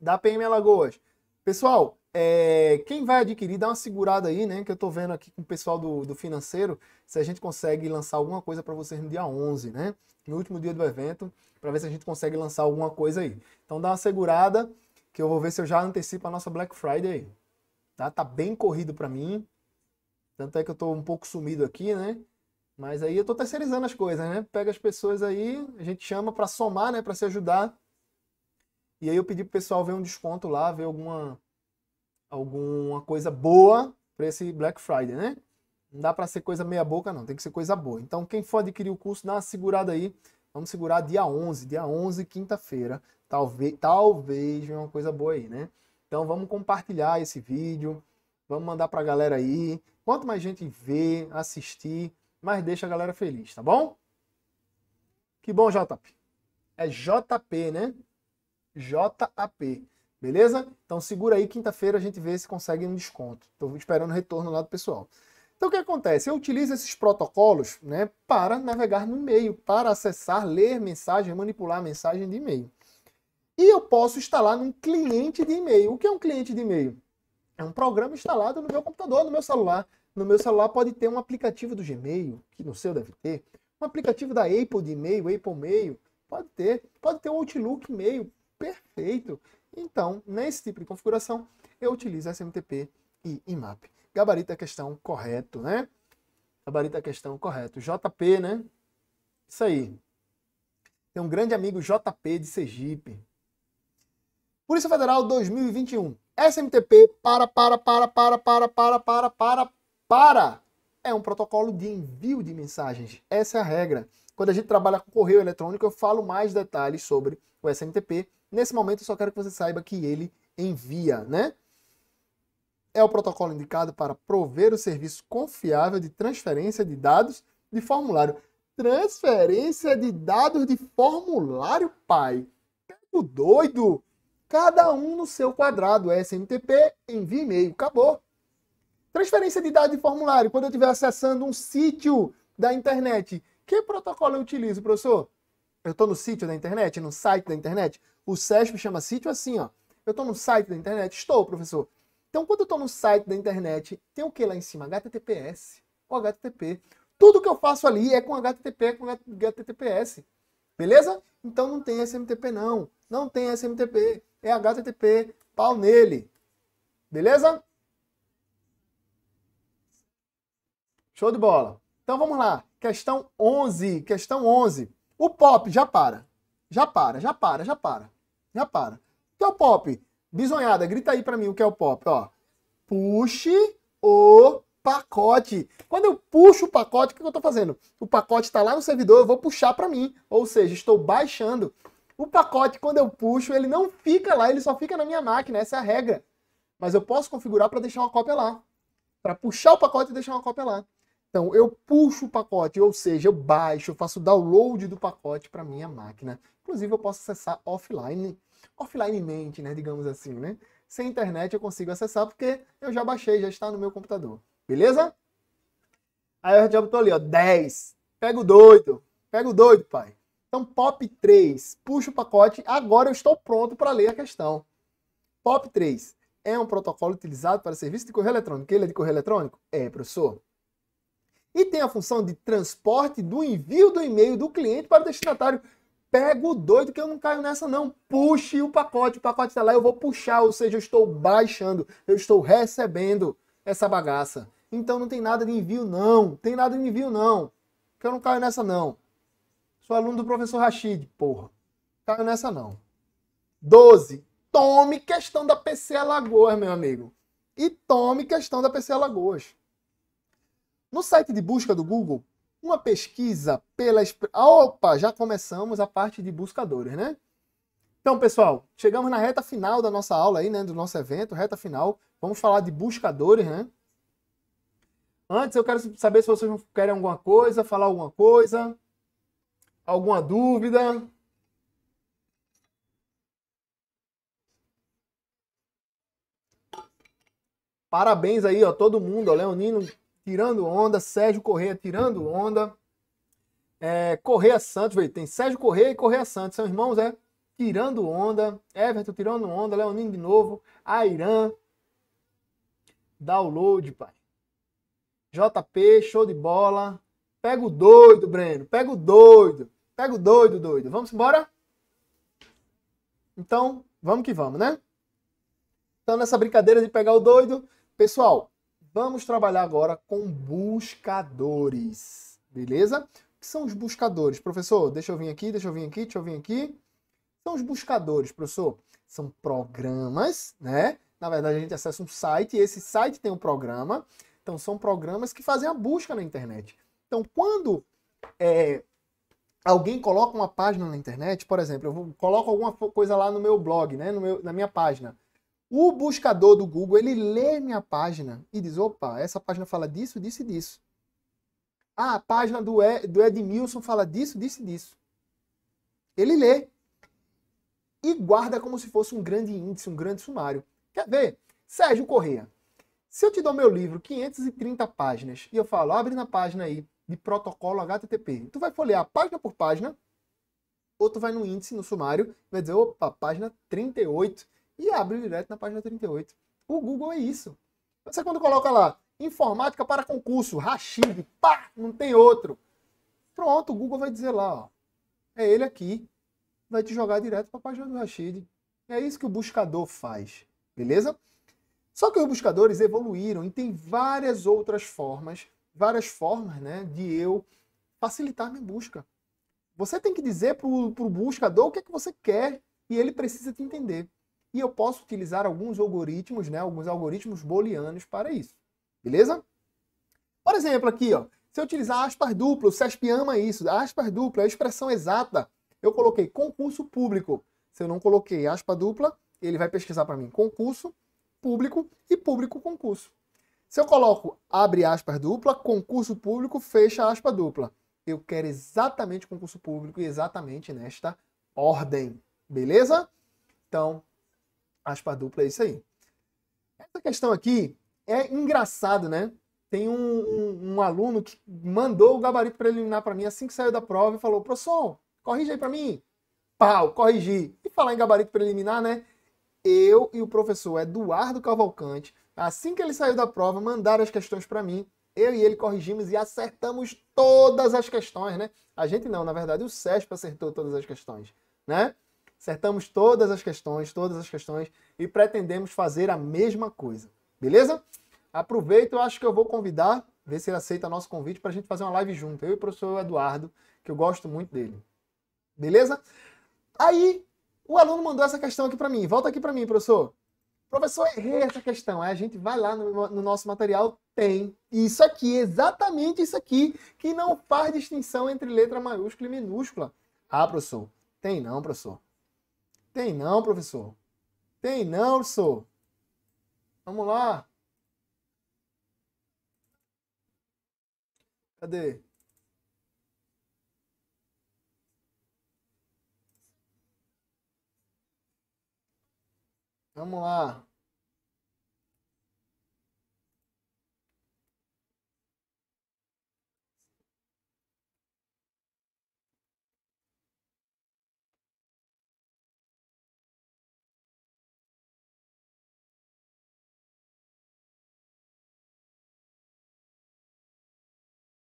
Da PM Alagoas. Pessoal, é, quem vai adquirir, dá uma segurada aí, né? Que eu estou vendo aqui com o pessoal do, do financeiro se a gente consegue lançar alguma coisa para vocês no dia 11, né? No último dia do evento, para ver se a gente consegue lançar alguma coisa aí. Então dá uma segurada, que eu vou ver se eu já antecipo a nossa Black Friday aí. Tá, tá bem corrido para mim. Tanto é que eu estou um pouco sumido aqui, né? Mas aí eu estou terceirizando as coisas, né? Pega as pessoas aí, a gente chama para somar, né? Para se ajudar. E aí eu pedi pro pessoal ver um desconto lá, ver alguma alguma coisa boa para esse Black Friday, né? Não dá para ser coisa meia boca não, tem que ser coisa boa. Então quem for adquirir o curso, dá uma segurada aí. Vamos segurar dia 11, dia 11, quinta-feira. Talvez, talvez venha uma coisa boa aí, né? Então vamos compartilhar esse vídeo, vamos mandar para a galera aí. Quanto mais gente ver, assistir, mais deixa a galera feliz, tá bom? Que bom, JP. É JP, né? JAP. Beleza? Então segura aí, quinta-feira a gente vê se consegue um desconto. Estou esperando o retorno lá do pessoal. Então o que acontece? Eu utilizo esses protocolos né, para navegar no e-mail, para acessar, ler mensagem, manipular mensagem de e-mail. E eu posso instalar num cliente de e-mail. O que é um cliente de e-mail? É um programa instalado no meu computador, no meu celular. No meu celular pode ter um aplicativo do Gmail, que no seu deve ter, um aplicativo da Apple de e-mail, Apple Mail, pode ter, pode ter um Outlook e-mail, perfeito. Então, nesse tipo de configuração, eu utilizo SMTP e IMAP. Gabarito é questão correto, né? Gabarito é questão correto. JP, né? Isso aí. Tem um grande amigo JP de Sergipe. Polícia Federal 2021. SMTP para, para, para, para, para, para, para, para, para. É um protocolo de envio de mensagens. Essa é a regra. Quando a gente trabalha com correio eletrônico, eu falo mais detalhes sobre o SMTP Nesse momento, eu só quero que você saiba que ele envia, né? É o protocolo indicado para prover o serviço confiável de transferência de dados de formulário. Transferência de dados de formulário, pai. Que doido! Cada um no seu quadrado. É SMTP, envia e-mail. Acabou. Transferência de dados de formulário. Quando eu estiver acessando um sítio da internet, que protocolo eu utilizo, professor? Eu estou no sítio da internet, no site da internet. O SESP chama sítio assim, ó. Eu estou no site da internet? Estou, professor. Então, quando eu estou no site da internet, tem o que lá em cima? HTTPS ou HTTP. Tudo que eu faço ali é com HTTP, com HTTPS. Beleza? Então não tem SMTP não. Não tem SMTP. É HTTP. Pau nele. Beleza? Show de bola. Então vamos lá. Questão 11. Questão 11. O pop já para. Já para, já para, já para. Já para. O que é o pop? Bisonhada, grita aí para mim o que é o pop, ó. Puxe o pacote. Quando eu puxo o pacote, o que eu estou fazendo? O pacote está lá no servidor, eu vou puxar para mim. Ou seja, estou baixando. O pacote, quando eu puxo, ele não fica lá, ele só fica na minha máquina. Essa é a regra. Mas eu posso configurar para deixar uma cópia lá. Para puxar o pacote e deixar uma cópia lá. Então, eu puxo o pacote, ou seja, eu baixo, eu faço download do pacote para minha máquina. Inclusive, eu posso acessar offline, offlinemente, né, digamos assim, né? Sem internet eu consigo acessar porque eu já baixei, já está no meu computador. Beleza? Aí eu já botou ali, ó, 10. Pega o doido. Pega o doido, pai. Então, POP 3. Puxa o pacote. Agora eu estou pronto para ler a questão. POP 3 é um protocolo utilizado para serviço de correio eletrônico. Ele é de correio eletrônico? É, professor e tem a função de transporte do envio do e-mail do cliente para o destinatário. Pego doido que eu não caio nessa não. Puxe o pacote, o pacote está lá, eu vou puxar, ou seja, eu estou baixando, eu estou recebendo essa bagaça. Então não tem nada de envio não, tem nada de envio não. Que eu não caio nessa não. Sou aluno do professor Rashid, porra. Caio nessa não. 12. Tome questão da PC Alagoas, meu amigo. E tome questão da PC Alagoas. No site de busca do Google, uma pesquisa pela. Opa, já começamos a parte de buscadores, né? Então, pessoal, chegamos na reta final da nossa aula aí, né? Do nosso evento, reta final. Vamos falar de buscadores, né? Antes, eu quero saber se vocês querem alguma coisa, falar alguma coisa, alguma dúvida. Parabéns aí, ó, todo mundo, ó, Leonino tirando onda, Sérgio Correia tirando onda. É, Correia Santos, veio, tem Sérgio Correia e Correia Santos, são irmãos, é? Tirando onda, Everton tirando onda, Leoninho de novo, Airan, download, pai. JP, show de bola. Pega o doido, Breno, pega o doido, pega o doido, doido. Vamos embora? Então, vamos que vamos, né? Então, nessa brincadeira de pegar o doido, pessoal, Vamos trabalhar agora com buscadores, beleza? O que são os buscadores? Professor, deixa eu vir aqui, deixa eu vir aqui, deixa eu vir aqui. São os buscadores, professor. São programas, né? Na verdade, a gente acessa um site e esse site tem um programa. Então, são programas que fazem a busca na internet. Então, quando é, alguém coloca uma página na internet, por exemplo, eu coloco alguma coisa lá no meu blog, né, no meu, na minha página. O buscador do Google, ele lê minha página e diz, opa, essa página fala disso, disso e disso. Ah, a página do, Ed, do Edmilson fala disso, disso e disso. Ele lê. E guarda como se fosse um grande índice, um grande sumário. Quer ver? Sérgio Correia. Se eu te dou meu livro, 530 páginas, e eu falo, abre na página aí de protocolo HTTP, tu vai folhear página por página, ou tu vai no índice, no sumário, vai dizer, opa, página 38 e abre direto na página 38. O Google é isso. Você quando coloca lá, informática para concurso, Rashid, pá, não tem outro. Pronto, o Google vai dizer lá, ó, é ele aqui, vai te jogar direto para a página do Rashid. É isso que o buscador faz, beleza? Só que os buscadores evoluíram e tem várias outras formas, várias formas, né, de eu facilitar minha busca. Você tem que dizer para o buscador o que é que você quer e ele precisa te entender e eu posso utilizar alguns algoritmos, né, alguns algoritmos booleanos para isso. Beleza? Por exemplo, aqui, ó, se eu utilizar aspas duplo, CESP ama isso, aspas dupla é a expressão exata. Eu coloquei concurso público. Se eu não coloquei aspa dupla, ele vai pesquisar para mim concurso público e público concurso. Se eu coloco abre aspas dupla, concurso público, fecha aspa dupla. Eu quero exatamente concurso público e exatamente nesta ordem. Beleza? Então, aspa dupla, é isso aí. Essa questão aqui é engraçado, né? Tem um, um, um aluno que mandou o gabarito preliminar para mim assim que saiu da prova e falou: professor, corrige aí para mim. Pau, corrigi. E falar em gabarito preliminar, né? Eu e o professor Eduardo Cavalcante, assim que ele saiu da prova, mandaram as questões para mim. Eu e ele corrigimos e acertamos todas as questões, né? A gente não, na verdade, o SESP acertou todas as questões, né? Acertamos todas as questões, todas as questões e pretendemos fazer a mesma coisa, beleza? Aproveito, eu acho que eu vou convidar, ver se ele aceita nosso convite para a gente fazer uma live junto, eu e o professor Eduardo, que eu gosto muito dele, beleza? Aí o aluno mandou essa questão aqui para mim, volta aqui para mim, professor. Professor, errei essa questão. Aí a gente vai lá no, no, nosso material, tem isso aqui, exatamente isso aqui, que não faz distinção entre letra maiúscula e minúscula. Ah, professor, tem não, professor. Tem não, professor. Tem não, professor. Vamos lá. Cadê? Vamos lá.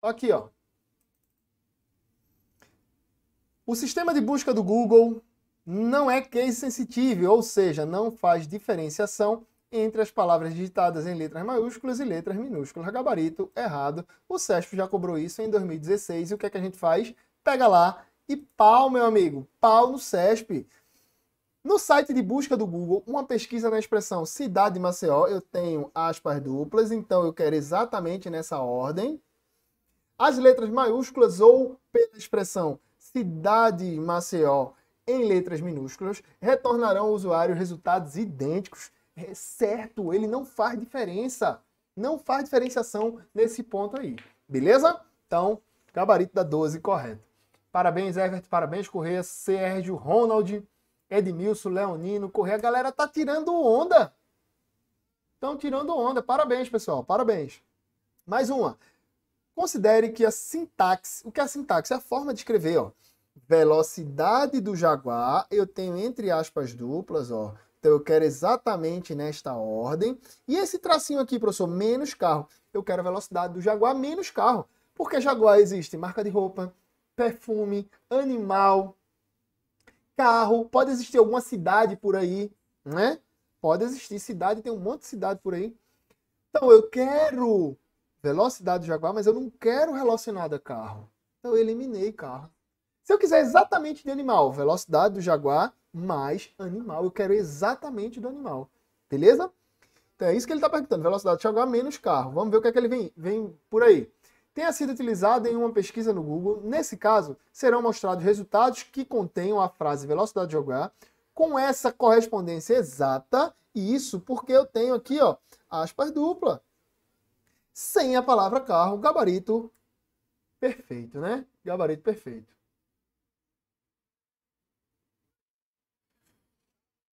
Aqui, ó. O sistema de busca do Google não é case sensitive, ou seja, não faz diferenciação entre as palavras digitadas em letras maiúsculas e letras minúsculas. Gabarito, errado. O SESP já cobrou isso em 2016 e o que é que a gente faz? Pega lá e pau, meu amigo, pau no SESP. No site de busca do Google, uma pesquisa na expressão cidade Maceió, eu tenho aspas duplas, então eu quero exatamente nessa ordem as letras maiúsculas ou pela expressão cidade Maceió em letras minúsculas, retornarão ao usuário resultados idênticos. É certo, ele não faz diferença. Não faz diferenciação nesse ponto aí. Beleza? Então, gabarito da 12 correto. Parabéns, Everton. Parabéns, Correia, Sérgio, Ronald, Edmilson, Leonino, Correia. A galera tá tirando onda. Estão tirando onda. Parabéns, pessoal. Parabéns. Mais uma. Considere que a sintaxe, o que é a sintaxe? É a forma de escrever, ó. Velocidade do jaguar, eu tenho entre aspas duplas, ó. Então eu quero exatamente nesta ordem. E esse tracinho aqui, professor, menos carro. Eu quero a velocidade do jaguar menos carro. Porque jaguar existe marca de roupa, perfume, animal, carro, pode existir alguma cidade por aí, né? Pode existir cidade, tem um monte de cidade por aí. Então eu quero velocidade do Jaguar, mas eu não quero relacionado a carro. Então eu eliminei carro. Se eu quiser exatamente de animal, velocidade do Jaguar mais animal. Eu quero exatamente do animal. Beleza? Então é isso que ele está perguntando. Velocidade do Jaguar menos carro. Vamos ver o que é que ele vem, vem por aí. Tenha sido utilizado em uma pesquisa no Google. Nesse caso, serão mostrados resultados que contenham a frase velocidade do Jaguar com essa correspondência exata. E isso porque eu tenho aqui ó, aspas dupla sem a palavra carro, gabarito perfeito, né? Gabarito perfeito.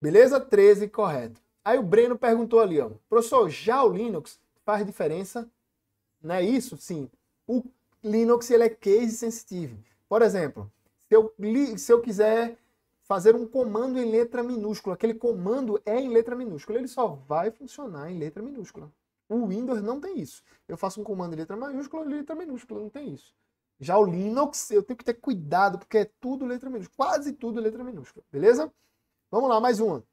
Beleza? 13, correto. Aí o Breno perguntou ali, ó, professor, já o Linux faz diferença? Não é isso? Sim. O Linux ele é case sensitive. Por exemplo, se eu, se eu quiser fazer um comando em letra minúscula, aquele comando é em letra minúscula, ele só vai funcionar em letra minúscula. O Windows não tem isso. Eu faço um comando em letra maiúscula, letra minúscula, não tem isso. Já o Linux, eu tenho que ter cuidado, porque é tudo letra minúscula, quase tudo letra minúscula, beleza? Vamos lá, mais uma.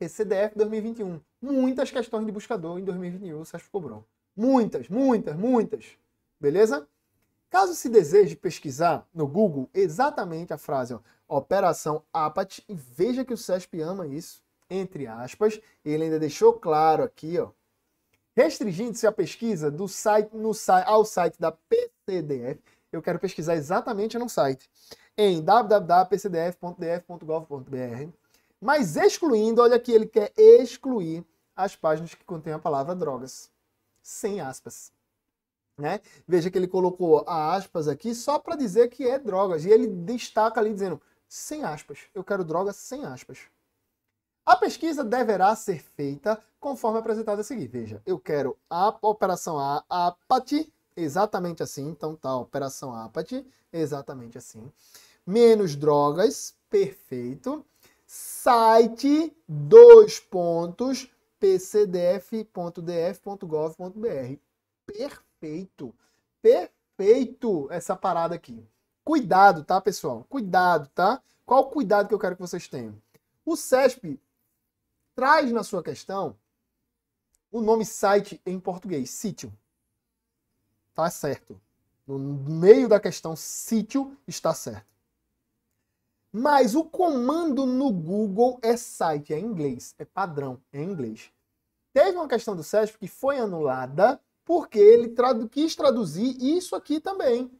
ECDF 2021. Muitas questões de buscador em 2021, O Sérgio cobrou Muitas, muitas, muitas. Beleza? Caso se deseje pesquisar no Google exatamente a frase ó, Operação APAT, e veja que o CESP ama isso, entre aspas, ele ainda deixou claro aqui, ó, Restringindo-se a pesquisa do site, no, ao site da PCDF, eu quero pesquisar exatamente no site, em www.pcdf.df.gov.br, mas excluindo, olha aqui, ele quer excluir as páginas que contêm a palavra drogas, sem aspas. Né? Veja que ele colocou a aspas aqui só para dizer que é drogas, e ele destaca ali dizendo sem aspas, eu quero drogas sem aspas. A pesquisa deverá ser feita conforme apresentado a seguir. Veja, eu quero a operação A, APAT, exatamente assim. Então tá, operação APAT, exatamente assim. Menos drogas, perfeito. Site, dois pontos, pcdf.df.gov.br. Perfeito, perfeito essa parada aqui. Cuidado, tá, pessoal? Cuidado, tá? Qual o cuidado que eu quero que vocês tenham? O CESP traz na sua questão o nome site em português, sítio. Tá certo. No meio da questão sítio está certo. Mas o comando no Google é site, é inglês, é padrão, é inglês. Teve uma questão do SESP que foi anulada porque ele tradu quis traduzir isso aqui também.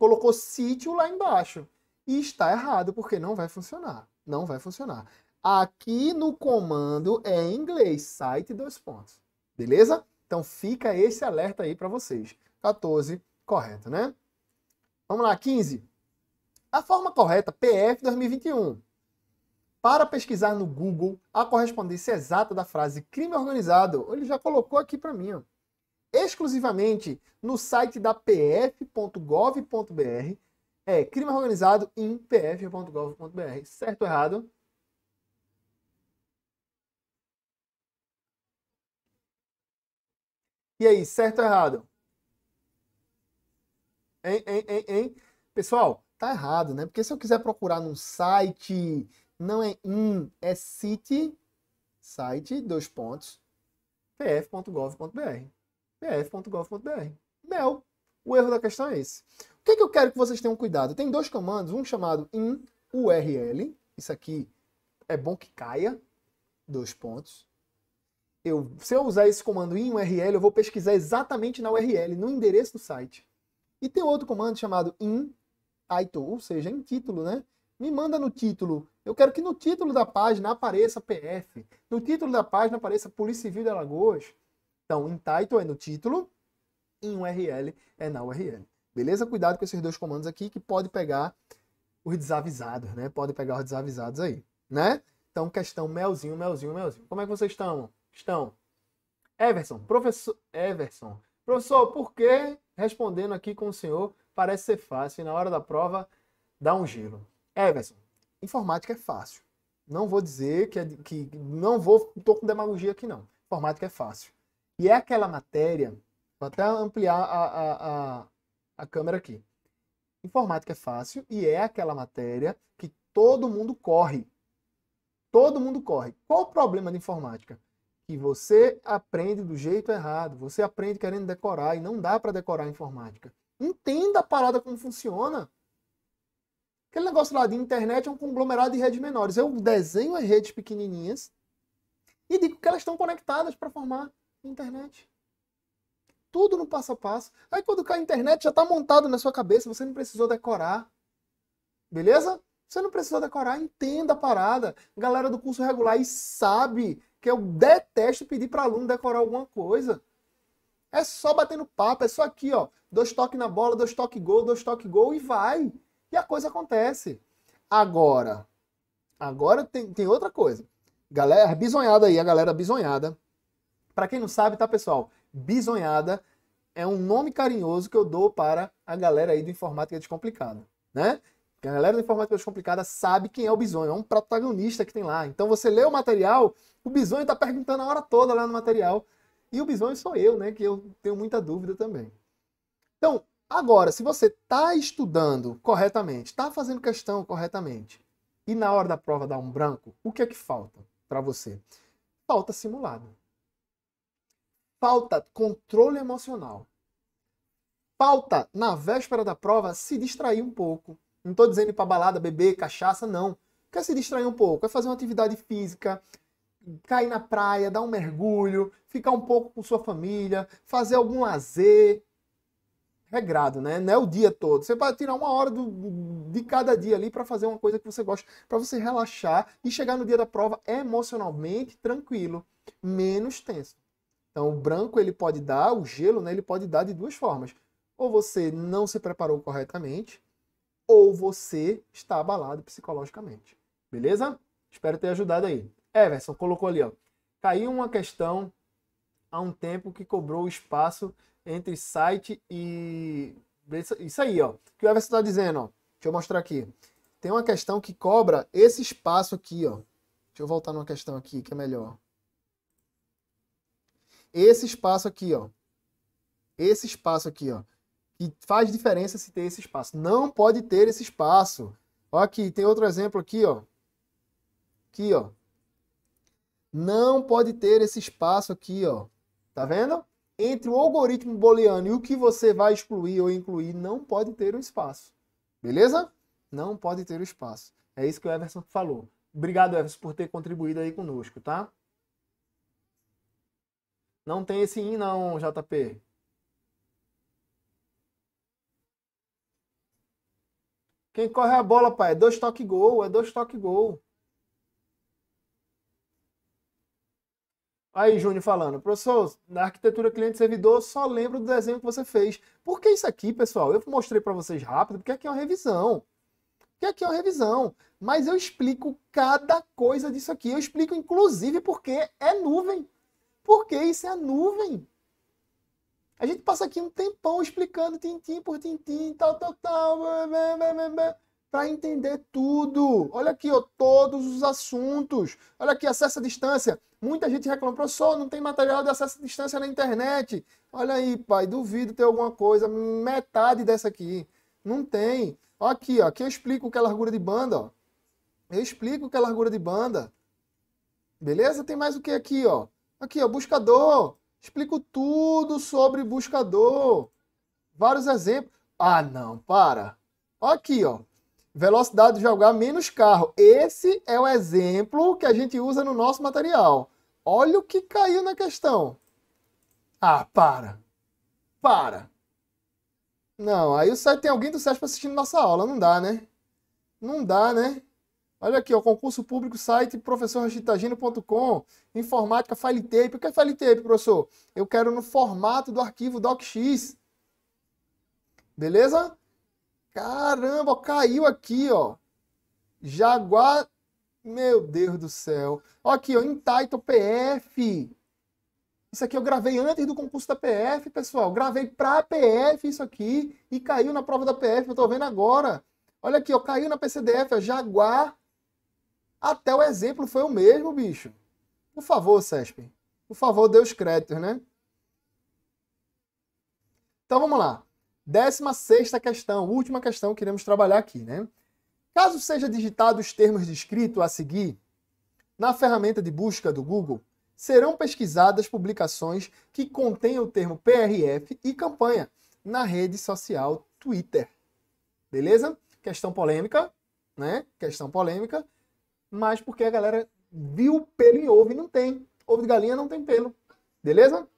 Colocou sítio lá embaixo. E está errado, porque não vai funcionar. Não vai funcionar. Aqui no comando é em inglês, site dois pontos. Beleza? Então fica esse alerta aí para vocês. 14, correto, né? Vamos lá, 15. A forma correta, PF 2021. Para pesquisar no Google a correspondência exata da frase crime organizado, ele já colocou aqui para mim, ó. exclusivamente no site da pf.gov.br, é crime organizado em pf.gov.br. Certo ou errado? E aí, certo ou errado? Hein, hein, hein, hein? Pessoal, tá errado, né? Porque se eu quiser procurar num site, não é in, é city, site, dois pontos, pf.gov.br. pf.gov.br. Mel, o erro da questão é esse. O que, é que eu quero que vocês tenham cuidado? Tem dois comandos, um chamado in URL, isso aqui é bom que caia, dois pontos, eu, se eu usar esse comando em URL, eu vou pesquisar exatamente na URL, no endereço do site. E tem outro comando chamado in title, ou seja, em título, né? Me manda no título. Eu quero que no título da página apareça PF, no título da página apareça Polícia Civil de Alagoas. Então, in title é no título, em URL é na URL. Beleza? Cuidado com esses dois comandos aqui que pode pegar os desavisados, né? Pode pegar os desavisados aí, né? Então, questão melzinho, melzinho, melzinho. Como é que vocês estão? estão. Everson, professor. Everson, professor, por que respondendo aqui com o senhor parece ser fácil e na hora da prova dá um giro? Everson, informática é fácil. Não vou dizer que, é que não vou, estou com demagogia aqui não. Informática é fácil. E é aquela matéria, vou até ampliar a, a, a, a câmera aqui. Informática é fácil e é aquela matéria que todo mundo corre. Todo mundo corre. Qual o problema de informática? que você aprende do jeito errado, você aprende querendo decorar e não dá para decorar a informática. Entenda a parada como funciona. Aquele negócio lá de internet é um conglomerado de redes menores. Eu desenho as redes pequenininhas e digo que elas estão conectadas para formar internet. Tudo no passo a passo. Aí quando cai a internet já está montado na sua cabeça, você não precisou decorar. Beleza? Você não precisou decorar, entenda a parada. galera do curso regular e sabe que eu detesto pedir para aluno decorar alguma coisa. É só batendo papo, é só aqui, ó. Dois toques na bola, dois toques gol, dois toques gol e vai. E a coisa acontece. Agora, agora tem, tem outra coisa. Galera, bisonhada aí, a galera bisonhada. Para quem não sabe, tá, pessoal? Bisonhada é um nome carinhoso que eu dou para a galera aí do Informática Descomplicada, né? A galera do informática Descomplicada sabe quem é o Bisonho, é um protagonista que tem lá. Então você lê o material, o Bisonho está perguntando a hora toda lá no material. E o Bisonho sou eu, né? Que eu tenho muita dúvida também. Então, agora, se você está estudando corretamente, está fazendo questão corretamente, e na hora da prova dá um branco, o que é que falta para você? Falta simulado. Falta controle emocional. Falta, na véspera da prova, se distrair um pouco não estou dizendo ir para balada, beber, cachaça, não. Quer se distrair um pouco, quer fazer uma atividade física, cair na praia, dar um mergulho, ficar um pouco com sua família, fazer algum lazer. Regrado, é né? Não é o dia todo. Você vai tirar uma hora do, de cada dia ali para fazer uma coisa que você gosta, para você relaxar e chegar no dia da prova emocionalmente tranquilo, menos tenso. Então, o branco ele pode dar, o gelo, né? Ele pode dar de duas formas. Ou você não se preparou corretamente, ou você está abalado psicologicamente. Beleza? Espero ter ajudado aí. Everson colocou ali, ó. Caiu uma questão há um tempo que cobrou espaço entre site e. Isso aí, ó. que o Everson está dizendo, ó. Deixa eu mostrar aqui. Tem uma questão que cobra esse espaço aqui, ó. Deixa eu voltar numa questão aqui que é melhor. Esse espaço aqui, ó. Esse espaço aqui, ó que faz diferença se ter esse espaço. Não pode ter esse espaço. Ó aqui, tem outro exemplo aqui, ó. Aqui, ó. Não pode ter esse espaço aqui, ó. Tá vendo? Entre o algoritmo booleano e o que você vai excluir ou incluir, não pode ter um espaço. Beleza? Não pode ter um espaço. É isso que o Everson falou. Obrigado, Everson, por ter contribuído aí conosco, tá? Não tem esse in não, JP. Quem corre a bola, pai, é dois toque gol, é dois toque gol. Aí, Júnior falando, professor, na arquitetura cliente-servidor, só lembro do desenho que você fez. Por que isso aqui, pessoal? Eu mostrei para vocês rápido, porque aqui é uma revisão. Porque aqui é uma revisão. Mas eu explico cada coisa disso aqui. Eu explico, inclusive, porque é nuvem. Porque isso é nuvem. A gente passa aqui um tempão explicando tintim por tintim, tal, tal, tal, para entender tudo. Olha aqui, ó, todos os assuntos. Olha aqui, acesso à distância. Muita gente reclama, professor, não tem material de acesso à distância na internet. Olha aí, pai, duvido ter alguma coisa, metade dessa aqui. Não tem. Olha aqui, ó, aqui eu explico o que é largura de banda. Ó. Eu explico o que é largura de banda. Beleza? Tem mais o que aqui, ó? Aqui, ó, buscador. Explico tudo sobre buscador. Vários exemplos. Ah, não, para. Aqui, ó. Velocidade de jogar menos carro. Esse é o exemplo que a gente usa no nosso material. Olha o que caiu na questão. Ah, para. Para. Não, aí o site tem alguém do SESP assistindo nossa aula. Não dá, né? Não dá, né? Olha aqui, ó, concurso público, site professorrachitagino.com, informática, file tape. O que é file tape, professor? Eu quero no formato do arquivo docx. Beleza? Caramba, ó, caiu aqui, ó. Jaguar, meu Deus do céu. Ó aqui, ó, Entitle PF. Isso aqui eu gravei antes do concurso da PF, pessoal. Gravei para PF isso aqui e caiu na prova da PF, eu estou vendo agora. Olha aqui, ó, caiu na PCDF, ó, Jaguar até o exemplo foi o mesmo, bicho. Por favor, Cesp. Por favor, Deus os créditos, né? Então vamos lá. 16 questão, última questão que iremos trabalhar aqui, né? Caso seja digitado os termos descritos de a seguir, na ferramenta de busca do Google, serão pesquisadas publicações que contêm o termo PRF e campanha na rede social Twitter. Beleza? Questão polêmica, né? Questão polêmica mas porque a galera viu pelo em ovo e não tem. Ovo de galinha não tem pelo. Beleza?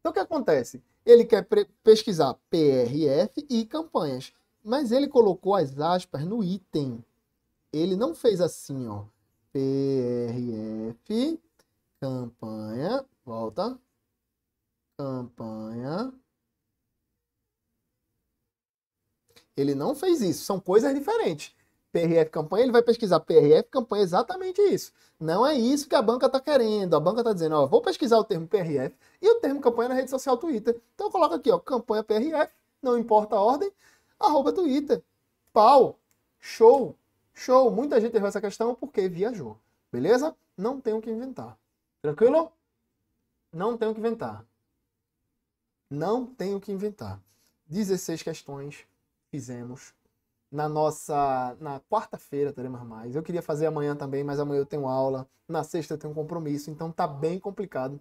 Então o que acontece? Ele quer pesquisar PRF e campanhas, mas ele colocou as aspas no item. Ele não fez assim, ó. PRF, campanha, volta. Campanha. Ele não fez isso, são coisas diferentes. PRF campanha, ele vai pesquisar PRF campanha, exatamente isso. Não é isso que a banca está querendo. A banca está dizendo, ó, vou pesquisar o termo PRF e o termo campanha na rede social Twitter. Então eu coloco aqui, ó, campanha PRF, não importa a ordem, arroba Twitter. Pau, show, show. Muita gente errou essa questão porque viajou. Beleza? Não tenho que inventar. Tranquilo? Não tenho que inventar. Não tenho que inventar. 16 questões fizemos na nossa na quarta-feira teremos mais. Eu queria fazer amanhã também, mas amanhã eu tenho aula, na sexta eu tenho um compromisso, então tá bem complicado.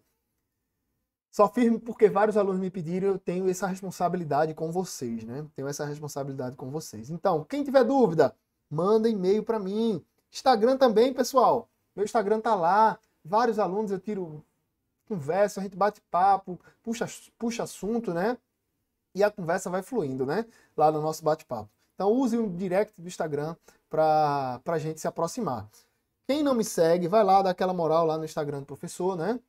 Só firme porque vários alunos me pediram, eu tenho essa responsabilidade com vocês, né? Tenho essa responsabilidade com vocês. Então, quem tiver dúvida, manda e-mail para mim. Instagram também, pessoal. Meu Instagram tá lá. Vários alunos eu tiro conversa, a gente bate papo, puxa puxa assunto, né? E a conversa vai fluindo, né? Lá no nosso bate-papo. Então use o direct do Instagram para a gente se aproximar. Quem não me segue, vai lá, dá aquela moral lá no Instagram do professor, né?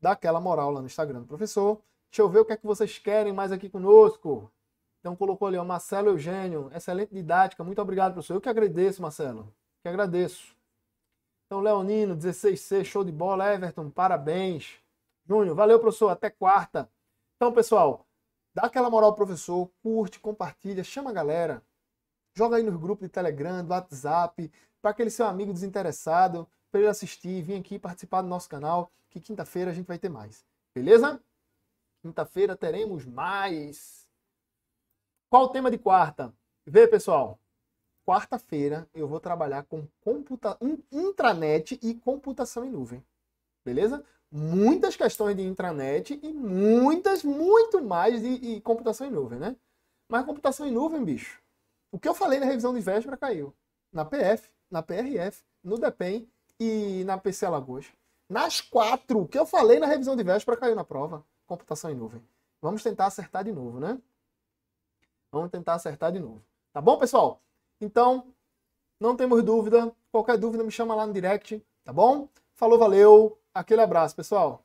Dá aquela moral lá no Instagram do professor. Deixa eu ver o que é que vocês querem mais aqui conosco. Então colocou ali, ó, Marcelo Eugênio, excelente didática, muito obrigado, professor. Eu que agradeço, Marcelo, que agradeço. Então, Leonino, 16C, show de bola, Everton, parabéns. Júnior, valeu, professor, até quarta. Então, pessoal, Dá aquela moral pro professor, curte, compartilha, chama a galera. Joga aí nos grupos de Telegram, do WhatsApp, para aquele seu amigo desinteressado, para ele assistir, vir aqui participar do nosso canal, que quinta-feira a gente vai ter mais. Beleza? Quinta-feira teremos mais. Qual o tema de quarta? Vê, pessoal. Quarta-feira eu vou trabalhar com computa... intranet e computação em nuvem. Beleza? muitas questões de intranet e muitas, muito mais de, de computação em nuvem, né? Mas computação em nuvem, bicho, o que eu falei na revisão de véspera caiu. Na PF, na PRF, no DEPEN e na PC Alagoas. Nas quatro, o que eu falei na revisão de véspera caiu na prova. Computação em nuvem. Vamos tentar acertar de novo, né? Vamos tentar acertar de novo. Tá bom, pessoal? Então, não temos dúvida. Qualquer dúvida, me chama lá no direct, tá bom? Falou, valeu! Aquele abraço, pessoal.